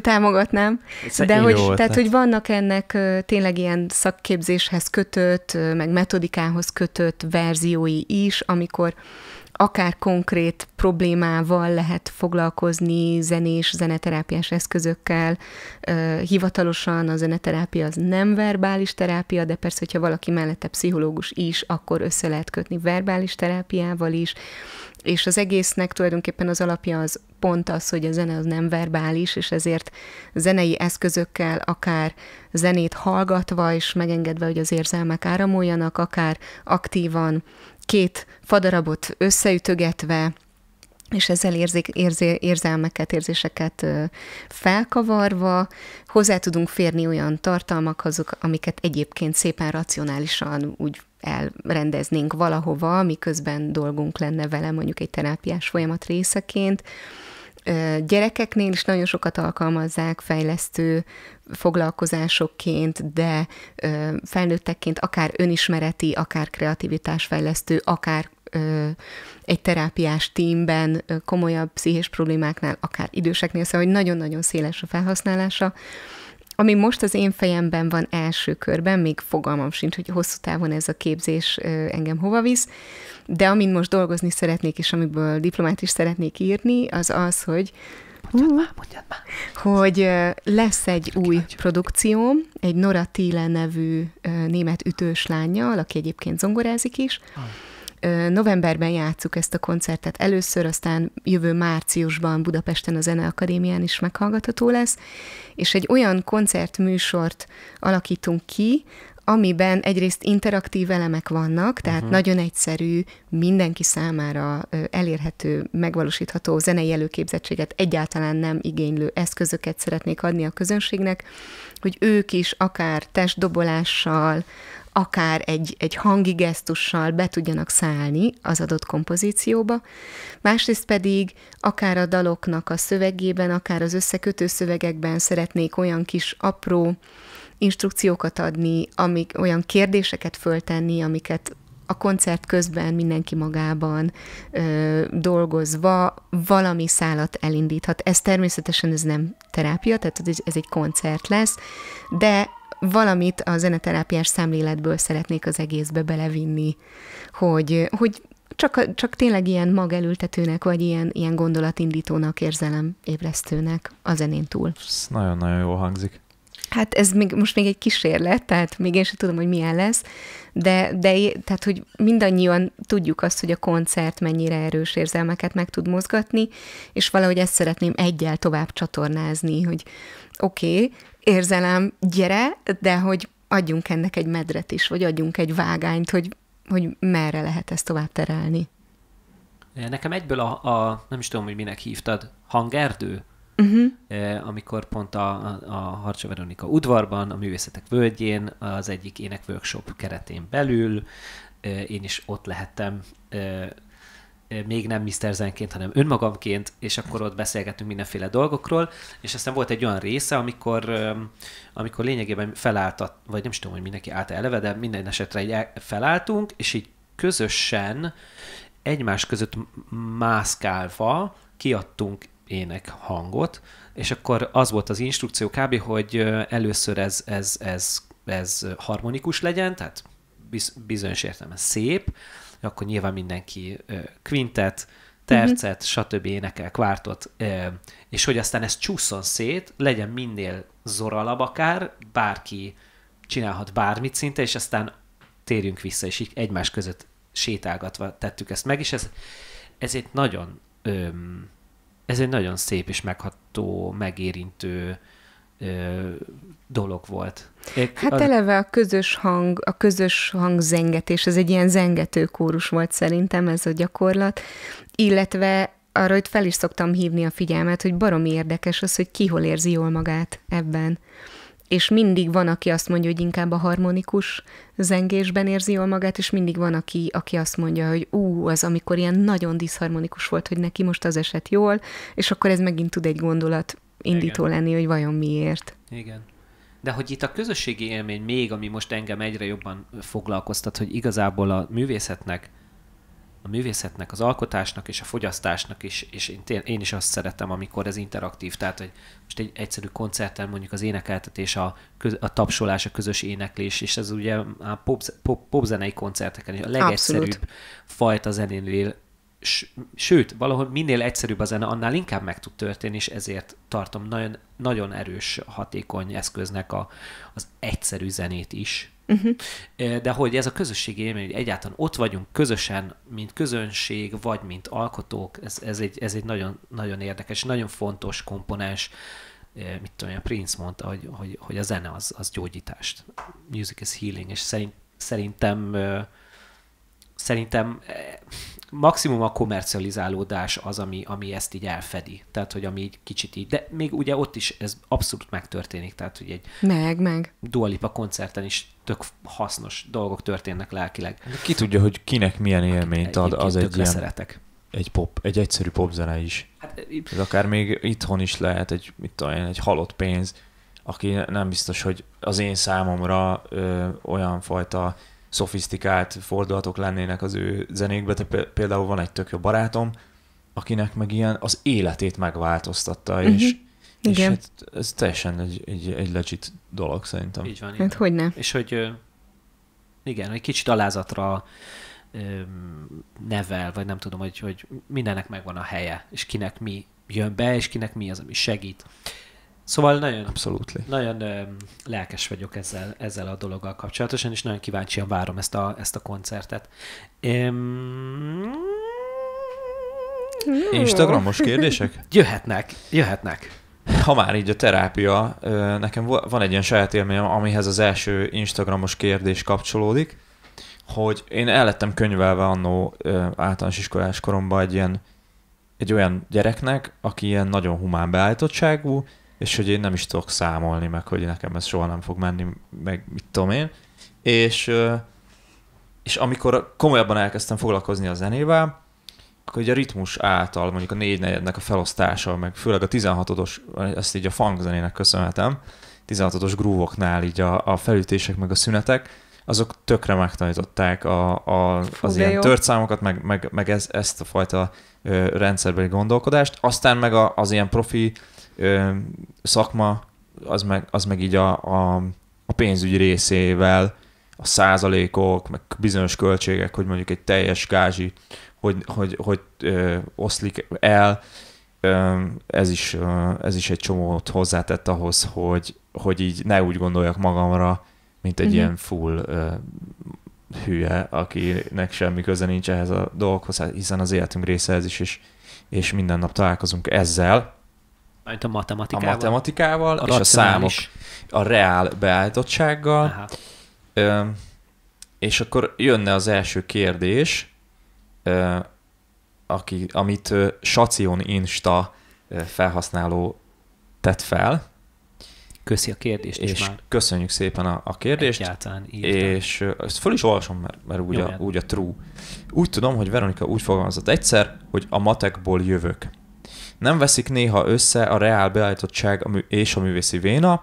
Támogatnám. De hogy, volt, tehát, hát. hogy vannak ennek tényleg ilyen szakképzéshez kötött, meg metodikához kötött verziói is, amikor akár konkrét problémával lehet foglalkozni, zenés, zeneterápiás eszközökkel. Hivatalosan a zeneterápia az nem verbális terápia, de persze, hogyha valaki mellette pszichológus is, akkor össze lehet kötni verbális terápiával is, és az egésznek tulajdonképpen az alapja az pont az, hogy a zene az nem verbális, és ezért zenei eszközökkel akár zenét hallgatva, és megengedve, hogy az érzelmek áramoljanak, akár aktívan két fadarabot összeütögetve, és ezzel érzik, érzi, érzelmeket, érzéseket felkavarva hozzá tudunk férni olyan tartalmakhoz, amiket egyébként szépen racionálisan úgy elrendeznénk valahova, miközben dolgunk lenne vele mondjuk egy terápiás folyamat részeként, gyerekeknél is nagyon sokat alkalmazzák fejlesztő foglalkozásokként, de felnőttekként akár önismereti, akár kreativitásfejlesztő, akár egy terápiás tímben, komolyabb pszichés problémáknál, akár időseknél, szóval hogy nagyon-nagyon széles a felhasználása ami most az én fejemben van első körben, még fogalmam sincs, hogy hosszú távon ez a képzés engem hova visz, de amin most dolgozni szeretnék, és amiből diplomát is szeretnék írni, az az, hogy mondjad már, mondjad már. hogy lesz egy Kíváncsi. új produkcióm, egy Nora Thiele nevű német ütős lányjal, aki egyébként zongorázik is, ah novemberben játsszuk ezt a koncertet először, aztán jövő márciusban Budapesten a Zeneakadémián is meghallgatható lesz, és egy olyan koncertműsort alakítunk ki, amiben egyrészt interaktív elemek vannak, tehát uh-huh. nagyon egyszerű, mindenki számára elérhető, megvalósítható zenei előképzettséget egyáltalán nem igénylő eszközöket szeretnék adni a közönségnek, hogy ők is akár testdobolással, akár egy, egy hangi gesztussal be tudjanak szállni az adott kompozícióba, másrészt pedig akár a daloknak a szövegében, akár az összekötő szövegekben szeretnék olyan kis apró instrukciókat adni, amik, olyan kérdéseket föltenni, amiket a koncert közben mindenki magában ö, dolgozva valami szálat elindíthat. Ez természetesen ez nem terápia, tehát ez egy koncert lesz, de valamit a zeneterápiás szemléletből szeretnék az egészbe belevinni, hogy, hogy csak, csak tényleg ilyen magelültetőnek, vagy ilyen, ilyen gondolatindítónak, érzelem ébresztőnek a zenén túl. Ez nagyon-nagyon jól hangzik. Hát ez még, most még egy kísérlet, tehát még én sem tudom, hogy milyen lesz, de, de tehát, hogy mindannyian tudjuk azt, hogy a koncert mennyire erős érzelmeket meg tud mozgatni, és valahogy ezt szeretném egyel tovább csatornázni, hogy, oké, okay, érzelem, gyere, de hogy adjunk ennek egy medret is, vagy adjunk egy vágányt, hogy, hogy merre lehet ezt tovább terelni. Eh, nekem egyből a, a nem is tudom, hogy minek hívtad, hangerdő, uh-huh. amikor pont a, a Harcsa Veronika udvarban, a Művészetek Völgyén, az egyik ének workshop keretén belül, eh, én is ott lehettem még nem Mr. Zenként, hanem önmagamként, és akkor ott beszélgetünk mindenféle dolgokról, és aztán volt egy olyan része, amikor, amikor lényegében felállt, vagy nem is tudom, hogy mindenki állt eleve, de minden esetre így felálltunk, és így közösen egymás között mászkálva kiadtunk ének hangot, és akkor az volt az instrukció kb., hogy először ez, ez, ez, ez harmonikus legyen, tehát bizonyos értelemben szép, akkor nyilván mindenki kvintet, tercet, uh-huh. stb. énekel, kvártot, és hogy aztán ez csúszon szét, legyen minél zoralabb akár, bárki csinálhat bármit szinte, és aztán térjünk vissza, és így egymás között sétálgatva tettük ezt meg, és ez, ez egy nagyon ez egy nagyon szép és megható, megérintő dolog volt. Egy, hát a... eleve a közös hang, a közös hangzengetés, ez egy ilyen zengető kórus volt szerintem ez a gyakorlat, illetve arra, hogy fel is szoktam hívni a figyelmet, hogy baromi érdekes az, hogy ki hol érzi jól magát ebben. És mindig van, aki azt mondja, hogy inkább a harmonikus zengésben érzi jól magát, és mindig van, aki, aki azt mondja, hogy ú, az amikor ilyen nagyon diszharmonikus volt, hogy neki most az eset jól, és akkor ez megint tud egy gondolat indító Igen. lenni, hogy vajon miért. Igen. De hogy itt a közösségi élmény még, ami most engem egyre jobban foglalkoztat, hogy igazából a művészetnek, a művészetnek, az alkotásnak és a fogyasztásnak is, és én, én is azt szeretem, amikor ez interaktív, tehát hogy most egy egyszerű koncerten mondjuk az énekeltetés, a, köz, a tapsolás, a közös éneklés, és ez ugye a pop, pop, popzenei koncerteken is a legegyszerűbb Abszolút. fajta zenénél sőt, valahol minél egyszerűbb a zene, annál inkább meg tud történni, és ezért tartom nagyon, nagyon erős, hatékony eszköznek a, az egyszerű zenét is. Uh-huh. De hogy ez a közösségi élmény, hogy egyáltalán ott vagyunk közösen, mint közönség, vagy mint alkotók, ez, ez egy, ez egy nagyon, nagyon érdekes, nagyon fontos komponens. Mit tudom, a Prince mondta, hogy, hogy, hogy a zene az, az gyógyítást. Music is healing, és szerint, szerintem szerintem eh, maximum a komercializálódás az, ami, ami ezt így elfedi. Tehát, hogy ami így kicsit így, de még ugye ott is ez abszolút megtörténik, tehát, hogy egy meg, meg. Dualipa koncerten is tök hasznos dolgok történnek lélkileg. Ki tudja, hogy kinek milyen hát, élményt ad az egy ilyen... szeretek. Egy pop, egy egyszerű popzene is. Hát, eh, ez akár még itthon is lehet egy, mit tudom egy halott pénz, aki nem biztos, hogy az én számomra ö, olyan fajta szofisztikált fordulatok lennének az ő zenékben. Te például van egy tök jó barátom, akinek meg ilyen az életét megváltoztatta, uh-huh. és, Igen. és hát ez teljesen egy, egy, egy legit dolog szerintem. Így van. Így hát hogy ne. És hogy igen, egy kicsit alázatra nevel, vagy nem tudom, hogy, hogy mindennek megvan a helye, és kinek mi jön be, és kinek mi az, ami segít. Szóval nagyon, nagyon ö, lelkes vagyok ezzel, ezzel a dologgal kapcsolatosan, és nagyon kíváncsian várom ezt a, ezt a koncertet. Ehm... Instagramos kérdések? Jöhetnek, jöhetnek. Ha már így a terápia, nekem van egy ilyen saját élményem, amihez az első Instagramos kérdés kapcsolódik, hogy én ellettem könyvelve annó általános iskolás koromban egy ilyen egy olyan gyereknek, aki ilyen nagyon humán beállítottságú, és hogy én nem is tudok számolni, meg hogy nekem ez soha nem fog menni, meg mit tudom én. És, és amikor komolyabban elkezdtem foglalkozni a zenével, akkor ugye a ritmus által, mondjuk a négy negyednek a felosztása, meg főleg a 16-os, ezt így a funk zenének köszönhetem, 16-os grúvoknál így a, a felütések, meg a szünetek, azok tökre megtanították a, a, Fú, az ilyen tört számokat, meg, meg, meg ez, ezt a fajta rendszerbeli gondolkodást. Aztán meg a, az ilyen profi ö, szakma az meg, az meg így a, a, a pénzügy részével, a százalékok, meg bizonyos költségek, hogy mondjuk egy teljes gázsi, hogy, hogy, hogy ö, oszlik el, ö, ez, is, ö, ez is egy csomót hozzátett ahhoz, hogy, hogy így ne úgy gondoljak magamra, mint egy mm-hmm. ilyen full ö, hülye, akinek semmi köze nincs ehhez a dolgokhoz, hiszen az életünk része ez is, és, és minden nap találkozunk ezzel. Mert a matematikával? A matematikával a és a számok, a reál beállítottsággal. Aha. Ö, és akkor jönne az első kérdés, ö, aki, amit ö, Sacion Insta ö, felhasználó tett fel. Köszi a kérdést és is már. köszönjük szépen a, a kérdést. Egyáltalán írtam. És ö, ezt föl is olvasom, mert, mert úgy, a, úgy a true. Úgy tudom, hogy Veronika úgy fogalmazott egyszer, hogy a matekból jövök. Nem veszik néha össze a reál beállítottság és a művészi véna,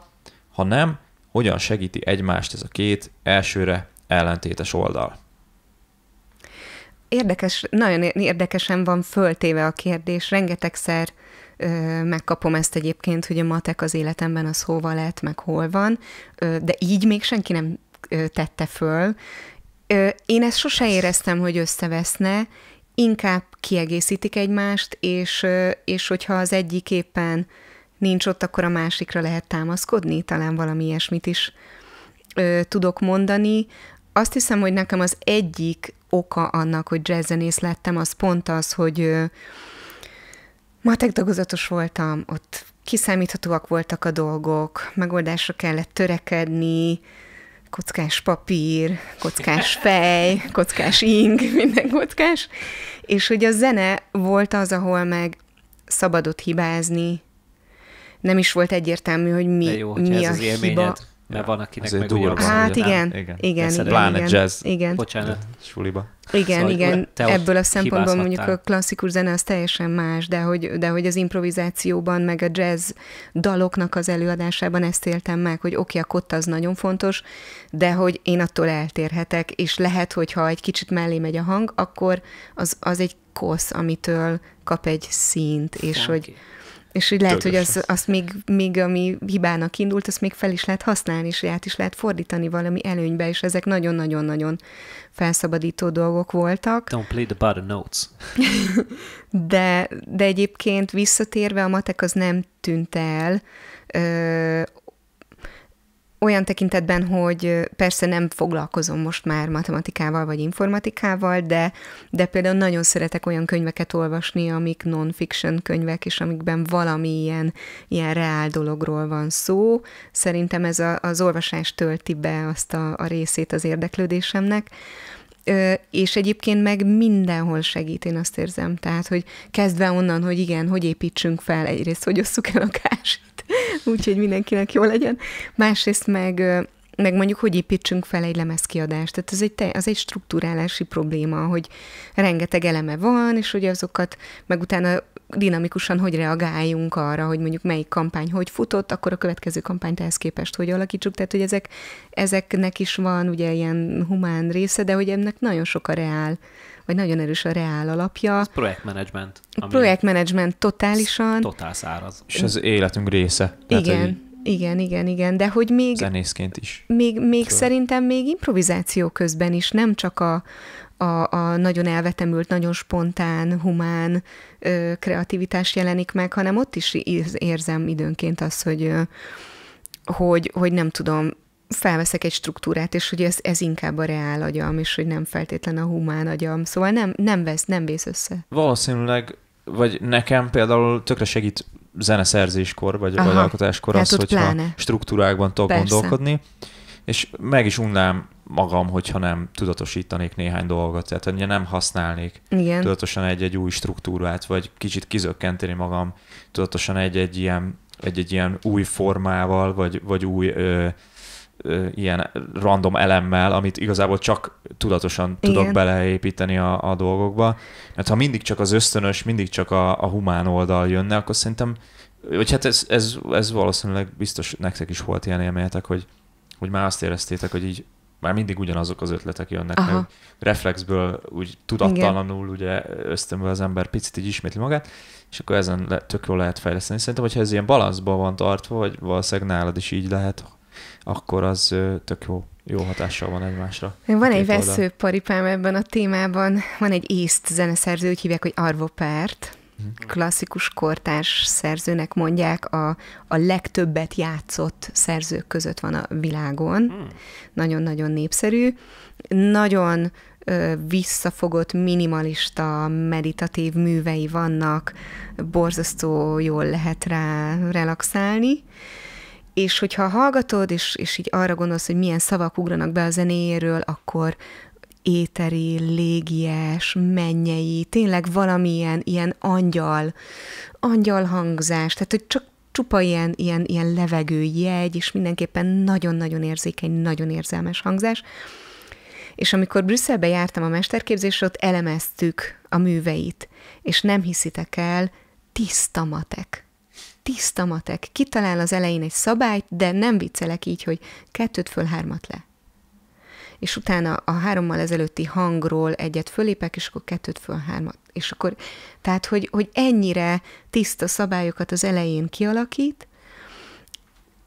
hanem hogyan segíti egymást ez a két elsőre ellentétes oldal. Érdekes, nagyon érdekesen van föltéve a kérdés. Rengetegszer ö, megkapom ezt egyébként, hogy a matek az életemben az hova lett, meg hol van, ö, de így még senki nem ö, tette föl. Ö, én ezt sose éreztem, hogy összeveszne, inkább kiegészítik egymást, és, és hogyha az egyik éppen nincs ott, akkor a másikra lehet támaszkodni, talán valami ilyesmit is ö, tudok mondani. Azt hiszem, hogy nekem az egyik oka annak, hogy jazzzenész lettem, az pont az, hogy ö, matek voltam, ott kiszámíthatóak voltak a dolgok, megoldásra kellett törekedni, kockás papír, kockás fej, kockás ing, minden kockás, és hogy a zene volt az, ahol meg szabadott hibázni, nem is volt egyértelmű, hogy mi, jó, mi ez a az hiba. Élményed mert van, akinek meg úgy Hát igen, igen, igen, igen, pláne igen, jazz. Igen. Bocsánat. Suliba. Igen, szóval igen, ebből a szempontból mondjuk a klasszikus zene az teljesen más, de hogy, de hogy az improvizációban, meg a jazz daloknak az előadásában ezt éltem meg, hogy oké, okay, a kotta az nagyon fontos, de hogy én attól eltérhetek, és lehet, hogyha egy kicsit mellé megy a hang, akkor az, az egy kosz, amitől kap egy színt, és Funky. hogy és így lehet, hogy az, azt még, még, ami hibának indult, azt még fel is lehet használni, és át is lehet fordítani valami előnybe, és ezek nagyon-nagyon-nagyon felszabadító dolgok voltak. Don't play the bad notes. de, de egyébként visszatérve a matek az nem tűnt el, olyan tekintetben, hogy persze nem foglalkozom most már matematikával vagy informatikával, de, de például nagyon szeretek olyan könyveket olvasni, amik non-fiction könyvek, és amikben valami ilyen, ilyen reál dologról van szó. Szerintem ez a, az olvasás tölti be azt a, a részét az érdeklődésemnek és egyébként meg mindenhol segít, én azt érzem. Tehát, hogy kezdve onnan, hogy igen, hogy építsünk fel egyrészt, hogy osszuk el a kásit, úgyhogy mindenkinek jó legyen. Másrészt meg meg mondjuk, hogy építsünk fel egy lemezkiadást. Tehát ez egy, te, az egy struktúrálási probléma, hogy rengeteg eleme van, és hogy azokat, meg utána dinamikusan hogy reagáljunk arra, hogy mondjuk melyik kampány hogy futott, akkor a következő kampányt ehhez képest hogy alakítsuk. Tehát, hogy ezek, ezeknek is van ugye ilyen humán része, de hogy ennek nagyon sok a reál, vagy nagyon erős a reál alapja. Ez projektmenedzsment. Projektmenedzsment totálisan. Totál száraz. És az életünk része. Tehát igen. Hogy... Igen, igen, igen, de hogy még... Zenészként is. Még, még szóval. szerintem még improvizáció közben is, nem csak a, a, a nagyon elvetemült, nagyon spontán, humán ö, kreativitás jelenik meg, hanem ott is érzem időnként azt, hogy, hogy, hogy nem tudom, felveszek egy struktúrát, és hogy ez, ez inkább a reál agyam, és hogy nem feltétlen a humán agyam. Szóval nem, nem vesz, nem vész össze. Valószínűleg, vagy nekem például tökre segít zeneszerzéskor, vagy, Aha. vagy alkotáskor hát az, hogyha pláne. struktúrákban tudok gondolkodni, és meg is unnám magam, hogyha nem tudatosítanék néhány dolgot, tehát hogy nem használnék Igen. tudatosan egy-egy új struktúrát, vagy kicsit kizökkenteni magam tudatosan egy-egy ilyen, egy-egy ilyen új formával, vagy, vagy új ö, ö, ilyen random elemmel, amit igazából csak tudatosan Igen. tudok beleépíteni a, a dolgokba. Mert ha mindig csak az ösztönös, mindig csak a, a humán oldal jönne, akkor szerintem, hogy hát ez, ez, ez valószínűleg biztos nektek is volt ilyen élményetek, hogy, hogy már azt éreztétek, hogy így már mindig ugyanazok az ötletek jönnek, Aha. mert reflexből úgy tudattalanul Igen. ugye ösztönből az ember picit így ismétli magát, és akkor ezen le, tök jól lehet fejleszteni. Szerintem, hogyha ez ilyen balanszban van tartva, vagy valószínűleg nálad is így lehet, akkor az tök jó, jó hatással van egymásra. Van egy veszőparipám ebben a témában, van egy észt zeneszerző, úgy hívják, hogy Arvo Pert klasszikus kortárs szerzőnek mondják, a, a legtöbbet játszott szerzők között van a világon. Hmm. Nagyon-nagyon népszerű. Nagyon visszafogott, minimalista, meditatív művei vannak, borzasztó jól lehet rá relaxálni, és hogyha hallgatod, és, és így arra gondolsz, hogy milyen szavak ugranak be a zenéjéről, akkor, éteri, légies, mennyei, tényleg valamilyen ilyen angyal, angyal hangzás, tehát hogy csak csupa ilyen, ilyen, ilyen levegő jegy, és mindenképpen nagyon-nagyon érzékeny, nagyon érzelmes hangzás. És amikor Brüsszelbe jártam a mesterképzésre, ott elemeztük a műveit, és nem hiszitek el, tiszta matek tiszta matek, kitalál az elején egy szabályt, de nem viccelek így, hogy kettőt föl hármat le és utána a hárommal ezelőtti hangról egyet fölépek, és akkor kettőt föl hármat. És akkor, tehát, hogy, hogy ennyire tiszta szabályokat az elején kialakít,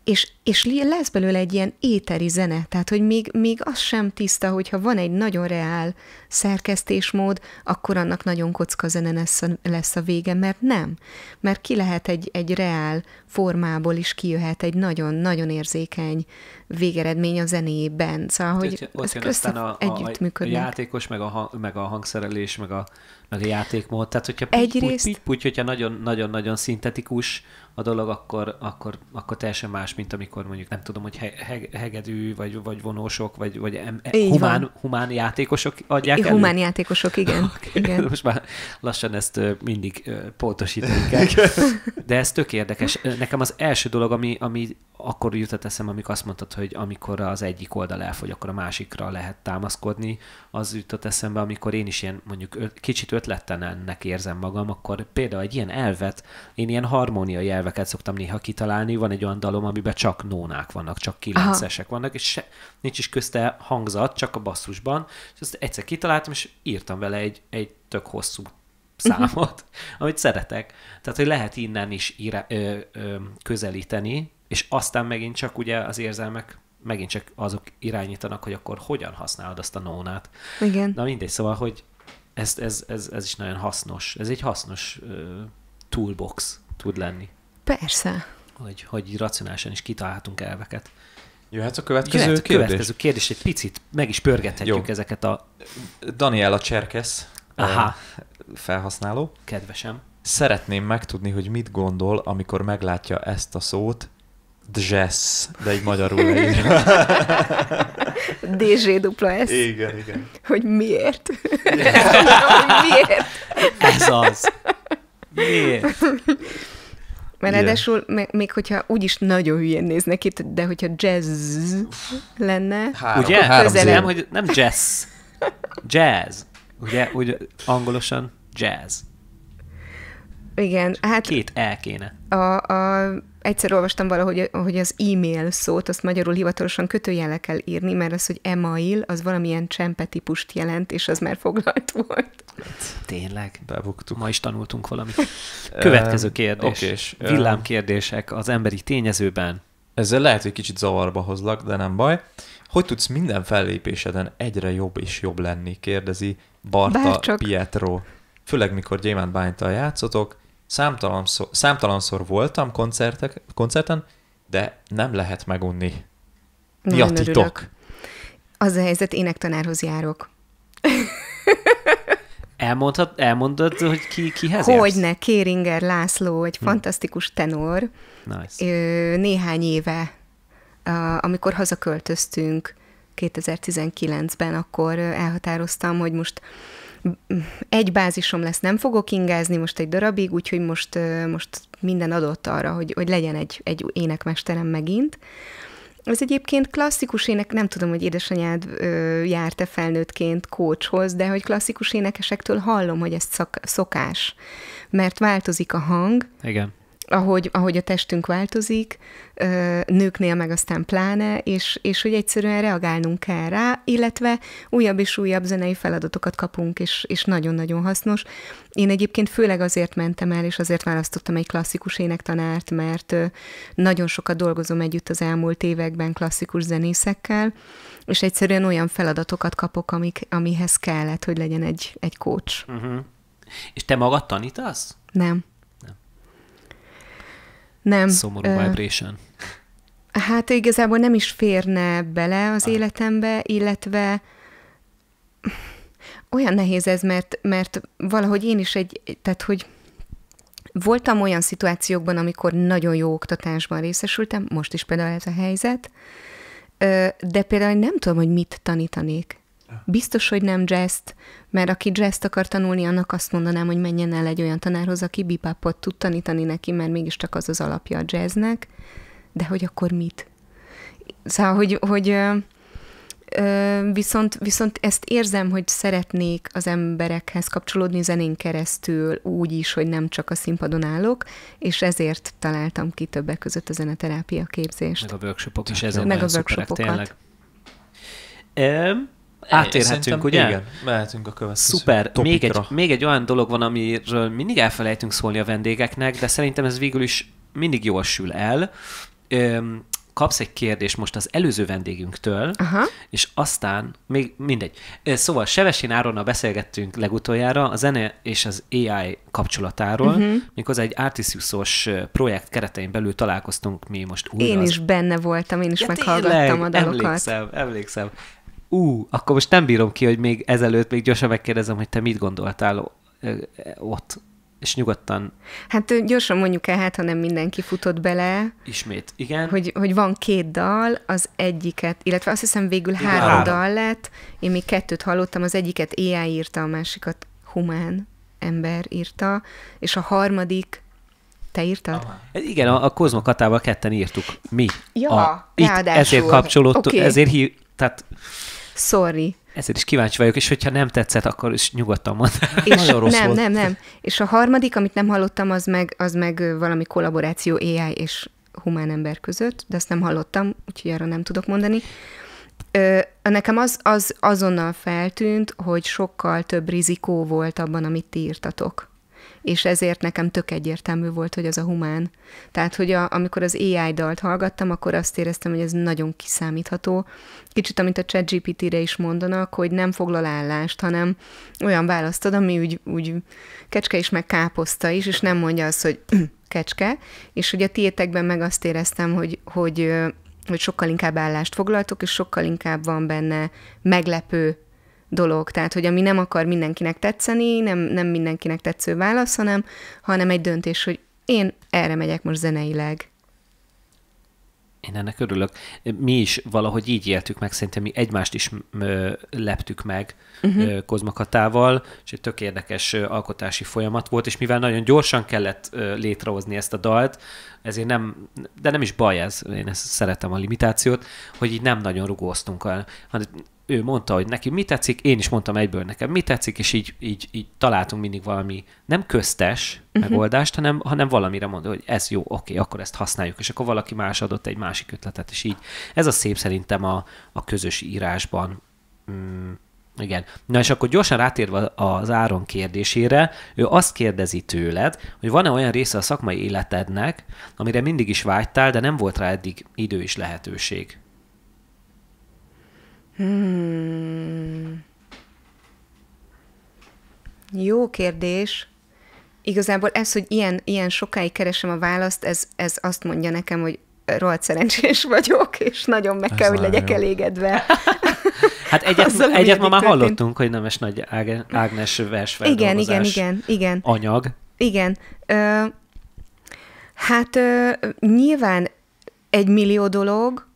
és és lesz belőle egy ilyen éteri zene, tehát hogy még, még az sem tiszta, hogyha van egy nagyon reál szerkesztésmód, akkor annak nagyon kocka zene lesz a, lesz a vége, mert nem. Mert ki lehet egy, egy reál formából is kijöhet egy nagyon-nagyon érzékeny végeredmény a zenében. Szóval, hogy ott, ezek a, együttműködnek. A játékos, meg a, hang, meg a hangszerelés, meg a, meg a játékmód. Tehát, hogyha Egyrészt... pitty, pitty, hogyha nagyon-nagyon szintetikus a dolog, akkor, akkor, akkor teljesen más, mint amikor amikor mondjuk nem tudom, hogy he- hegedű, vagy, vagy vonósok, vagy, vagy em- humán, humán játékosok adják I- elő? Humán játékosok, igen. Okay. igen. Most már lassan ezt mindig pontosítani kell. De ez tök érdekes. Nekem az első dolog, ami, ami akkor jutott eszem, amikor azt mondtad, hogy amikor az egyik oldal elfogy, akkor a másikra lehet támaszkodni, az jutott eszembe, amikor én is ilyen mondjuk öt, kicsit ötlettelennek érzem magam, akkor például egy ilyen elvet, én ilyen harmóniai elveket szoktam néha kitalálni, van egy olyan dalom, amiben csak nónák vannak, csak kilencesek Aha. vannak, és se, nincs is közte hangzat, csak a basszusban, és ezt egyszer kitaláltam, és írtam vele egy, egy tök hosszú mhm. számot, uh-huh. amit szeretek. Tehát, hogy lehet innen is ira, ö, ö, közelíteni, és aztán megint csak ugye az érzelmek megint csak azok irányítanak, hogy akkor hogyan használod azt a nónát. Igen. Na mindegy, szóval, hogy ez, ez, ez, ez is nagyon hasznos. Ez egy hasznos ö, toolbox tud lenni. Persze hogy, hogy racionálisan is kitalálhatunk elveket. Jöhet a következő Jöhet a kérdés? következő kérdés, egy picit meg is pörgethetjük Jó. ezeket a... Daniela Cserkesz Aha. felhasználó. Kedvesem. Szeretném megtudni, hogy mit gondol, amikor meglátja ezt a szót, Dzsesz, de egy magyarul leírja. DZ dupla S. Igen, igen. Hogy miért? Yeah. hogy miért? Ez az. Miért? Mert yeah. ráadásul, még hogyha úgyis nagyon hülyén néznek ki, de hogyha jazz lenne, Három. ugye? Három nem, hogy nem jazz. Jazz. Ugye, úgy angolosan jazz. Igen, hát... Két el kéne. A, a, egyszer olvastam valahogy, hogy az e-mail szót, azt magyarul hivatalosan kötőjelekkel írni, mert az, hogy email, az valamilyen csempe típust jelent, és az már foglalt volt. Tényleg? Bebuktuk. Ma is tanultunk valamit. Következő kérdés. Villám kérdések az emberi tényezőben. Ezzel lehet, hogy kicsit zavarba hozlak, de nem baj. Hogy tudsz minden fellépéseden egyre jobb és jobb lenni? Kérdezi Barta Bárcsak. Pietro. Főleg, mikor Gyémán Bánytal játszotok, számtalanszor, számtalanszor voltam koncertek, koncerten, de nem lehet megunni. Mi a titok? Az a helyzet, énektanárhoz járok. Elmondhat, elmondod, hogy ki, kihez Hogyne, jársz? Kéringer László, egy hmm. fantasztikus tenor. Nice. Ö, néhány éve, amikor hazaköltöztünk 2019-ben, akkor elhatároztam, hogy most egy bázisom lesz, nem fogok ingázni most egy darabig, úgyhogy most, most minden adott arra, hogy, hogy legyen egy, egy énekmesterem megint. Ez egyébként klasszikus ének, nem tudom, hogy édesanyád járt-e felnőttként kócshoz, de hogy klasszikus énekesektől hallom, hogy ez szok, szokás, mert változik a hang. Igen ahogy, ahogy a testünk változik, nőknél meg aztán pláne, és, és hogy egyszerűen reagálnunk kell rá, illetve újabb és újabb zenei feladatokat kapunk, és, és nagyon-nagyon hasznos. Én egyébként főleg azért mentem el, és azért választottam egy klasszikus énektanárt, mert nagyon sokat dolgozom együtt az elmúlt években klasszikus zenészekkel, és egyszerűen olyan feladatokat kapok, amik, amihez kellett, hogy legyen egy, egy coach. Uh-huh. És te magad tanítasz? Nem nem. Szomorú ö... vibration. Hát igazából nem is férne bele az ah. életembe, illetve olyan nehéz ez, mert, mert valahogy én is egy, tehát hogy voltam olyan szituációkban, amikor nagyon jó oktatásban részesültem, most is például ez a helyzet, de például nem tudom, hogy mit tanítanék. Biztos, hogy nem jazz mert aki jazz akar tanulni, annak azt mondanám, hogy menjen el egy olyan tanárhoz, aki bipápot tud tanítani neki, mert mégiscsak az az alapja a jazznek, de hogy akkor mit? Szóval, hogy, hogy ö, ö, viszont, viszont ezt érzem, hogy szeretnék az emberekhez kapcsolódni zenén keresztül úgy is, hogy nem csak a színpadon állok, és ezért találtam ki többek között a zeneterápia képzést. Meg a workshopok is ezen Meg a workshopokat. Szuperek, tényleg. Átérhetünk, ugye? Igen, mehetünk a következő Szuper. Topikra. Még egy, még egy olyan dolog van, amiről mindig elfelejtünk szólni a vendégeknek, de szerintem ez végül is mindig jól sül el. Öm, kapsz egy kérdést most az előző vendégünktől, Aha. és aztán, még mindegy. Szóval Sevesén Áronnal beszélgettünk legutoljára a zene és az AI kapcsolatáról, uh-huh. méghozzá egy Artisius-os projekt keretein belül találkoztunk mi most újra. Én is benne voltam, én is ja, meghallgattam tényleg, a dalokat. Emlékszem, emlékszem ú, akkor most nem bírom ki, hogy még ezelőtt még gyorsan megkérdezem, hogy te mit gondoltál ott, és nyugodtan. Hát gyorsan mondjuk el, hát ha nem mindenki futott bele. Ismét, igen. Hogy, hogy van két dal, az egyiket, illetve azt hiszem végül igen. három, három dal lett, én még kettőt hallottam, az egyiket AI írta, a másikat humán ember írta, és a harmadik te írtad? Aha. igen, a, a Kozma Katával ketten írtuk. Mi? Ja, a, itt ezért kapcsolódott, okay. ezért hív, tehát Sorry. Ezért is kíváncsi vagyok, és hogyha nem tetszett, akkor is nyugodtan mond. És Nagyon rossz nem, volt. nem, nem. És a harmadik, amit nem hallottam, az meg, az meg valami kollaboráció AI és humán ember között, de azt nem hallottam, úgyhogy arra nem tudok mondani. Ö, nekem az, az azonnal feltűnt, hogy sokkal több rizikó volt abban, amit ti írtatok és ezért nekem tök egyértelmű volt, hogy az a humán. Tehát, hogy a, amikor az AI dalt hallgattam, akkor azt éreztem, hogy ez nagyon kiszámítható. Kicsit, amit a ChatGPT-re is mondanak, hogy nem foglal állást, hanem olyan választ ad, ami úgy, úgy kecske is, meg káposzta is, és nem mondja azt, hogy kecske, és hogy a tiétekben meg azt éreztem, hogy, hogy hogy sokkal inkább állást foglaltok, és sokkal inkább van benne meglepő dolog. Tehát, hogy ami nem akar mindenkinek tetszeni, nem, nem mindenkinek tetsző válasz, hanem, hanem egy döntés, hogy én erre megyek most zeneileg. Én ennek örülök. Mi is valahogy így éltük meg, szerintem mi egymást is leptük meg uh-huh. Mhm. Kozmakatával, és egy tök érdekes alkotási folyamat volt, és mivel nagyon gyorsan kellett létrehozni ezt a dalt, ezért nem, de nem is baj ez, én ezt szeretem a limitációt, hogy így nem nagyon rugóztunk el, ő mondta, hogy neki mi tetszik, én is mondtam egyből nekem mi tetszik, és így, így, így találtunk mindig valami nem köztes uh-huh. megoldást, hanem, hanem valamire mondta, hogy ez jó, oké, akkor ezt használjuk, és akkor valaki más adott egy másik ötletet, és így ez a szép szerintem a, a közös írásban. Mm, igen. Na és akkor gyorsan rátérve az Áron kérdésére, ő azt kérdezi tőled, hogy van-e olyan része a szakmai életednek, amire mindig is vágytál, de nem volt rá eddig idő és lehetőség. Hmm. Jó kérdés. Igazából ez, hogy ilyen, ilyen sokáig keresem a választ, ez, ez azt mondja nekem, hogy rohadt szerencsés vagyok, és nagyon meg ez kell, hogy legyek jó. elégedve. Hát egyet, Azzal, egyet ma már történt. hallottunk, hogy nemes nagy Ágnes vers Igen, igen, igen, igen. Anyag. Igen. Ö, hát ö, nyilván egy millió dolog,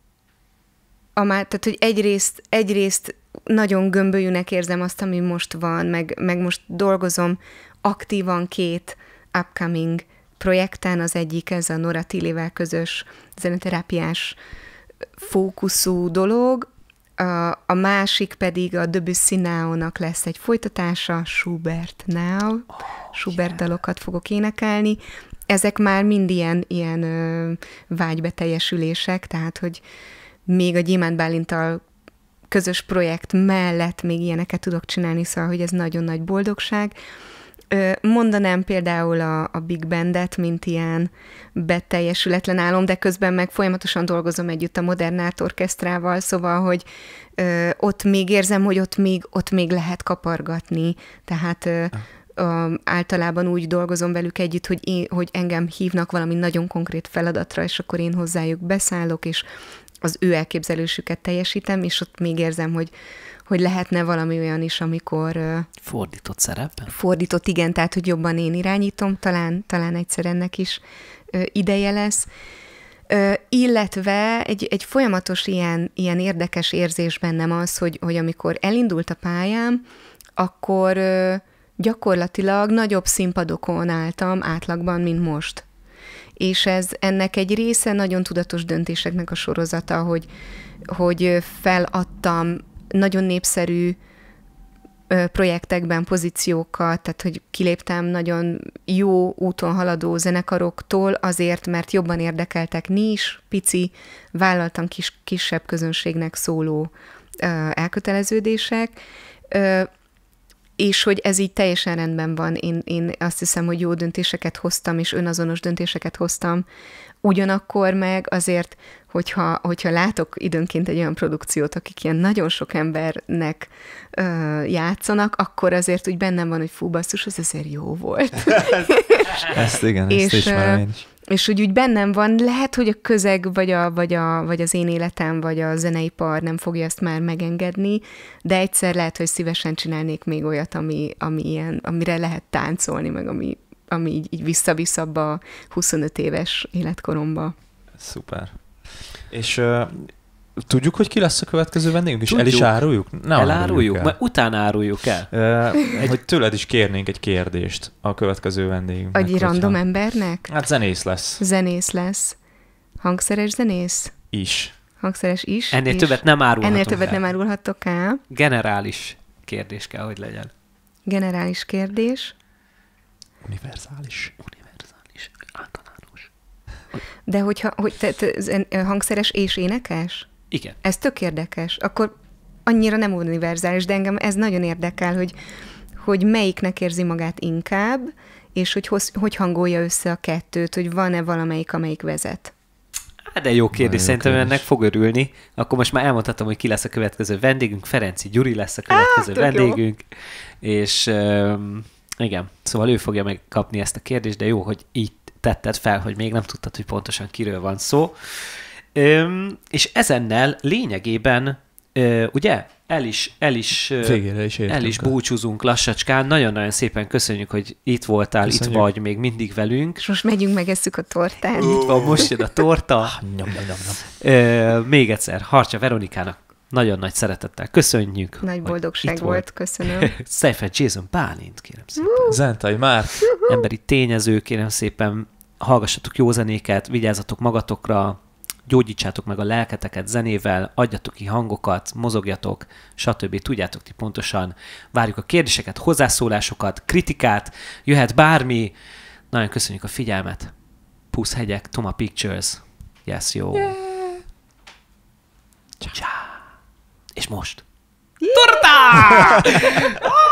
a már, tehát hogy egyrészt, egyrészt nagyon gömbölyűnek érzem azt, ami most van, meg, meg most dolgozom aktívan két upcoming projekten, az egyik ez a Nora Tillivel közös zeneterápiás fókuszú dolog, a, a másik pedig a Debussy Now-nak lesz egy folytatása, Schubert Now, oh, Schubert yeah. dalokat fogok énekelni, ezek már mind ilyen, ilyen ö, vágybeteljesülések, tehát hogy még a Gyémánt Bálintal közös projekt mellett még ilyeneket tudok csinálni, szóval, hogy ez nagyon nagy boldogság. Mondanám például a, a Big Bandet, mint ilyen beteljesületlen álom, de közben meg folyamatosan dolgozom együtt a modernát Orkesztrával, szóval, hogy ö, ott még érzem, hogy ott még, ott még lehet kapargatni, tehát ö, ö, általában úgy dolgozom velük együtt, hogy, én, hogy engem hívnak valami nagyon konkrét feladatra, és akkor én hozzájuk beszállok, és az ő elképzelésüket teljesítem, és ott még érzem, hogy, hogy lehetne valami olyan is, amikor... Fordított szerep? Fordított, igen, tehát, hogy jobban én irányítom, talán, talán egyszer ennek is ideje lesz. Illetve egy, egy folyamatos ilyen, ilyen érdekes érzés bennem az, hogy, hogy amikor elindult a pályám, akkor gyakorlatilag nagyobb színpadokon álltam átlagban, mint most és ez ennek egy része nagyon tudatos döntéseknek a sorozata, hogy, hogy feladtam nagyon népszerű projektekben pozíciókat, tehát hogy kiléptem nagyon jó úton haladó zenekaroktól azért, mert jobban érdekeltek nis, pici, vállaltam kis, kisebb közönségnek szóló elköteleződések, és hogy ez így teljesen rendben van. Én, én azt hiszem, hogy jó döntéseket hoztam, és önazonos döntéseket hoztam. Ugyanakkor meg azért, hogyha, hogyha látok időnként egy olyan produkciót, akik ilyen nagyon sok embernek ö, játszanak, akkor azért úgy bennem van, hogy fú, basszus, ez azért jó volt. ezt igen, és, ismerem én is és hogy úgy bennem van, lehet, hogy a közeg, vagy, a, vagy, a, vagy az én életem, vagy a zeneipar nem fogja ezt már megengedni, de egyszer lehet, hogy szívesen csinálnék még olyat, ami, ami ilyen, amire lehet táncolni, meg ami, ami így, így visszavisz abba a 25 éves életkoromba. Szuper. És Tudjuk, hogy ki lesz a következő vendégünk, és el is áruljuk? Nem Eláruljuk, el. majd utána áruljuk el. E, hogy tőled is kérnénk egy kérdést a következő vendégünk. Egy random hogyha... embernek? Hát zenész lesz. Zenész lesz. Hangszeres zenész? Is. Hangszeres is? Ennél is. többet nem árulhatok Ennél többet el. nem árulhatok el. Generális kérdés kell, hogy legyen. Generális kérdés. Univerzális. Univerzális. Általános. De hogyha, hogy te, te, hangszeres és énekes? Igen. Ez tök érdekes. Akkor annyira nem univerzális, de engem ez nagyon érdekel, hogy, hogy melyiknek érzi magát inkább, és hogy hoz, hogy hangolja össze a kettőt, hogy van-e valamelyik, amelyik vezet. Hát de jó kérdés, Na, jó szerintem kérdés. ennek fog örülni. Akkor most már elmondhatom, hogy ki lesz a következő vendégünk. Ferenci Gyuri lesz a következő Á, vendégünk. Jó. És um, igen, szóval ő fogja megkapni ezt a kérdést, de jó, hogy így tetted fel, hogy még nem tudtad, hogy pontosan kiről van szó. Öm, és ezennel lényegében, ö, ugye, el is, el is, is el is búcsúzunk lassacskán. Nagyon-nagyon szépen köszönjük, hogy itt voltál, köszönjük. itt vagy még mindig velünk. És most megyünk, megesszük a tortát. Itt van, most jön a torta. nyom, nyom, nyom, nyom. Ö, még egyszer, Harcsa Veronikának nagyon nagy szeretettel köszönjük. Nagy boldogság volt, volt, köszönöm. Seifer Jason Pálint, kérem szépen. Uh. Zentai már. Emberi tényező, kérem szépen. Hallgassatok jó zenéket, vigyázzatok magatokra, gyógyítsátok meg a lelketeket zenével, adjatok ki hangokat, mozogjatok, stb. Tudjátok ti pontosan. Várjuk a kérdéseket, hozzászólásokat, kritikát, jöhet bármi. Nagyon köszönjük a figyelmet. Pusz hegyek, Toma Pictures. Yes, jó. Yeah. Csá. És most. Yeah. Torta!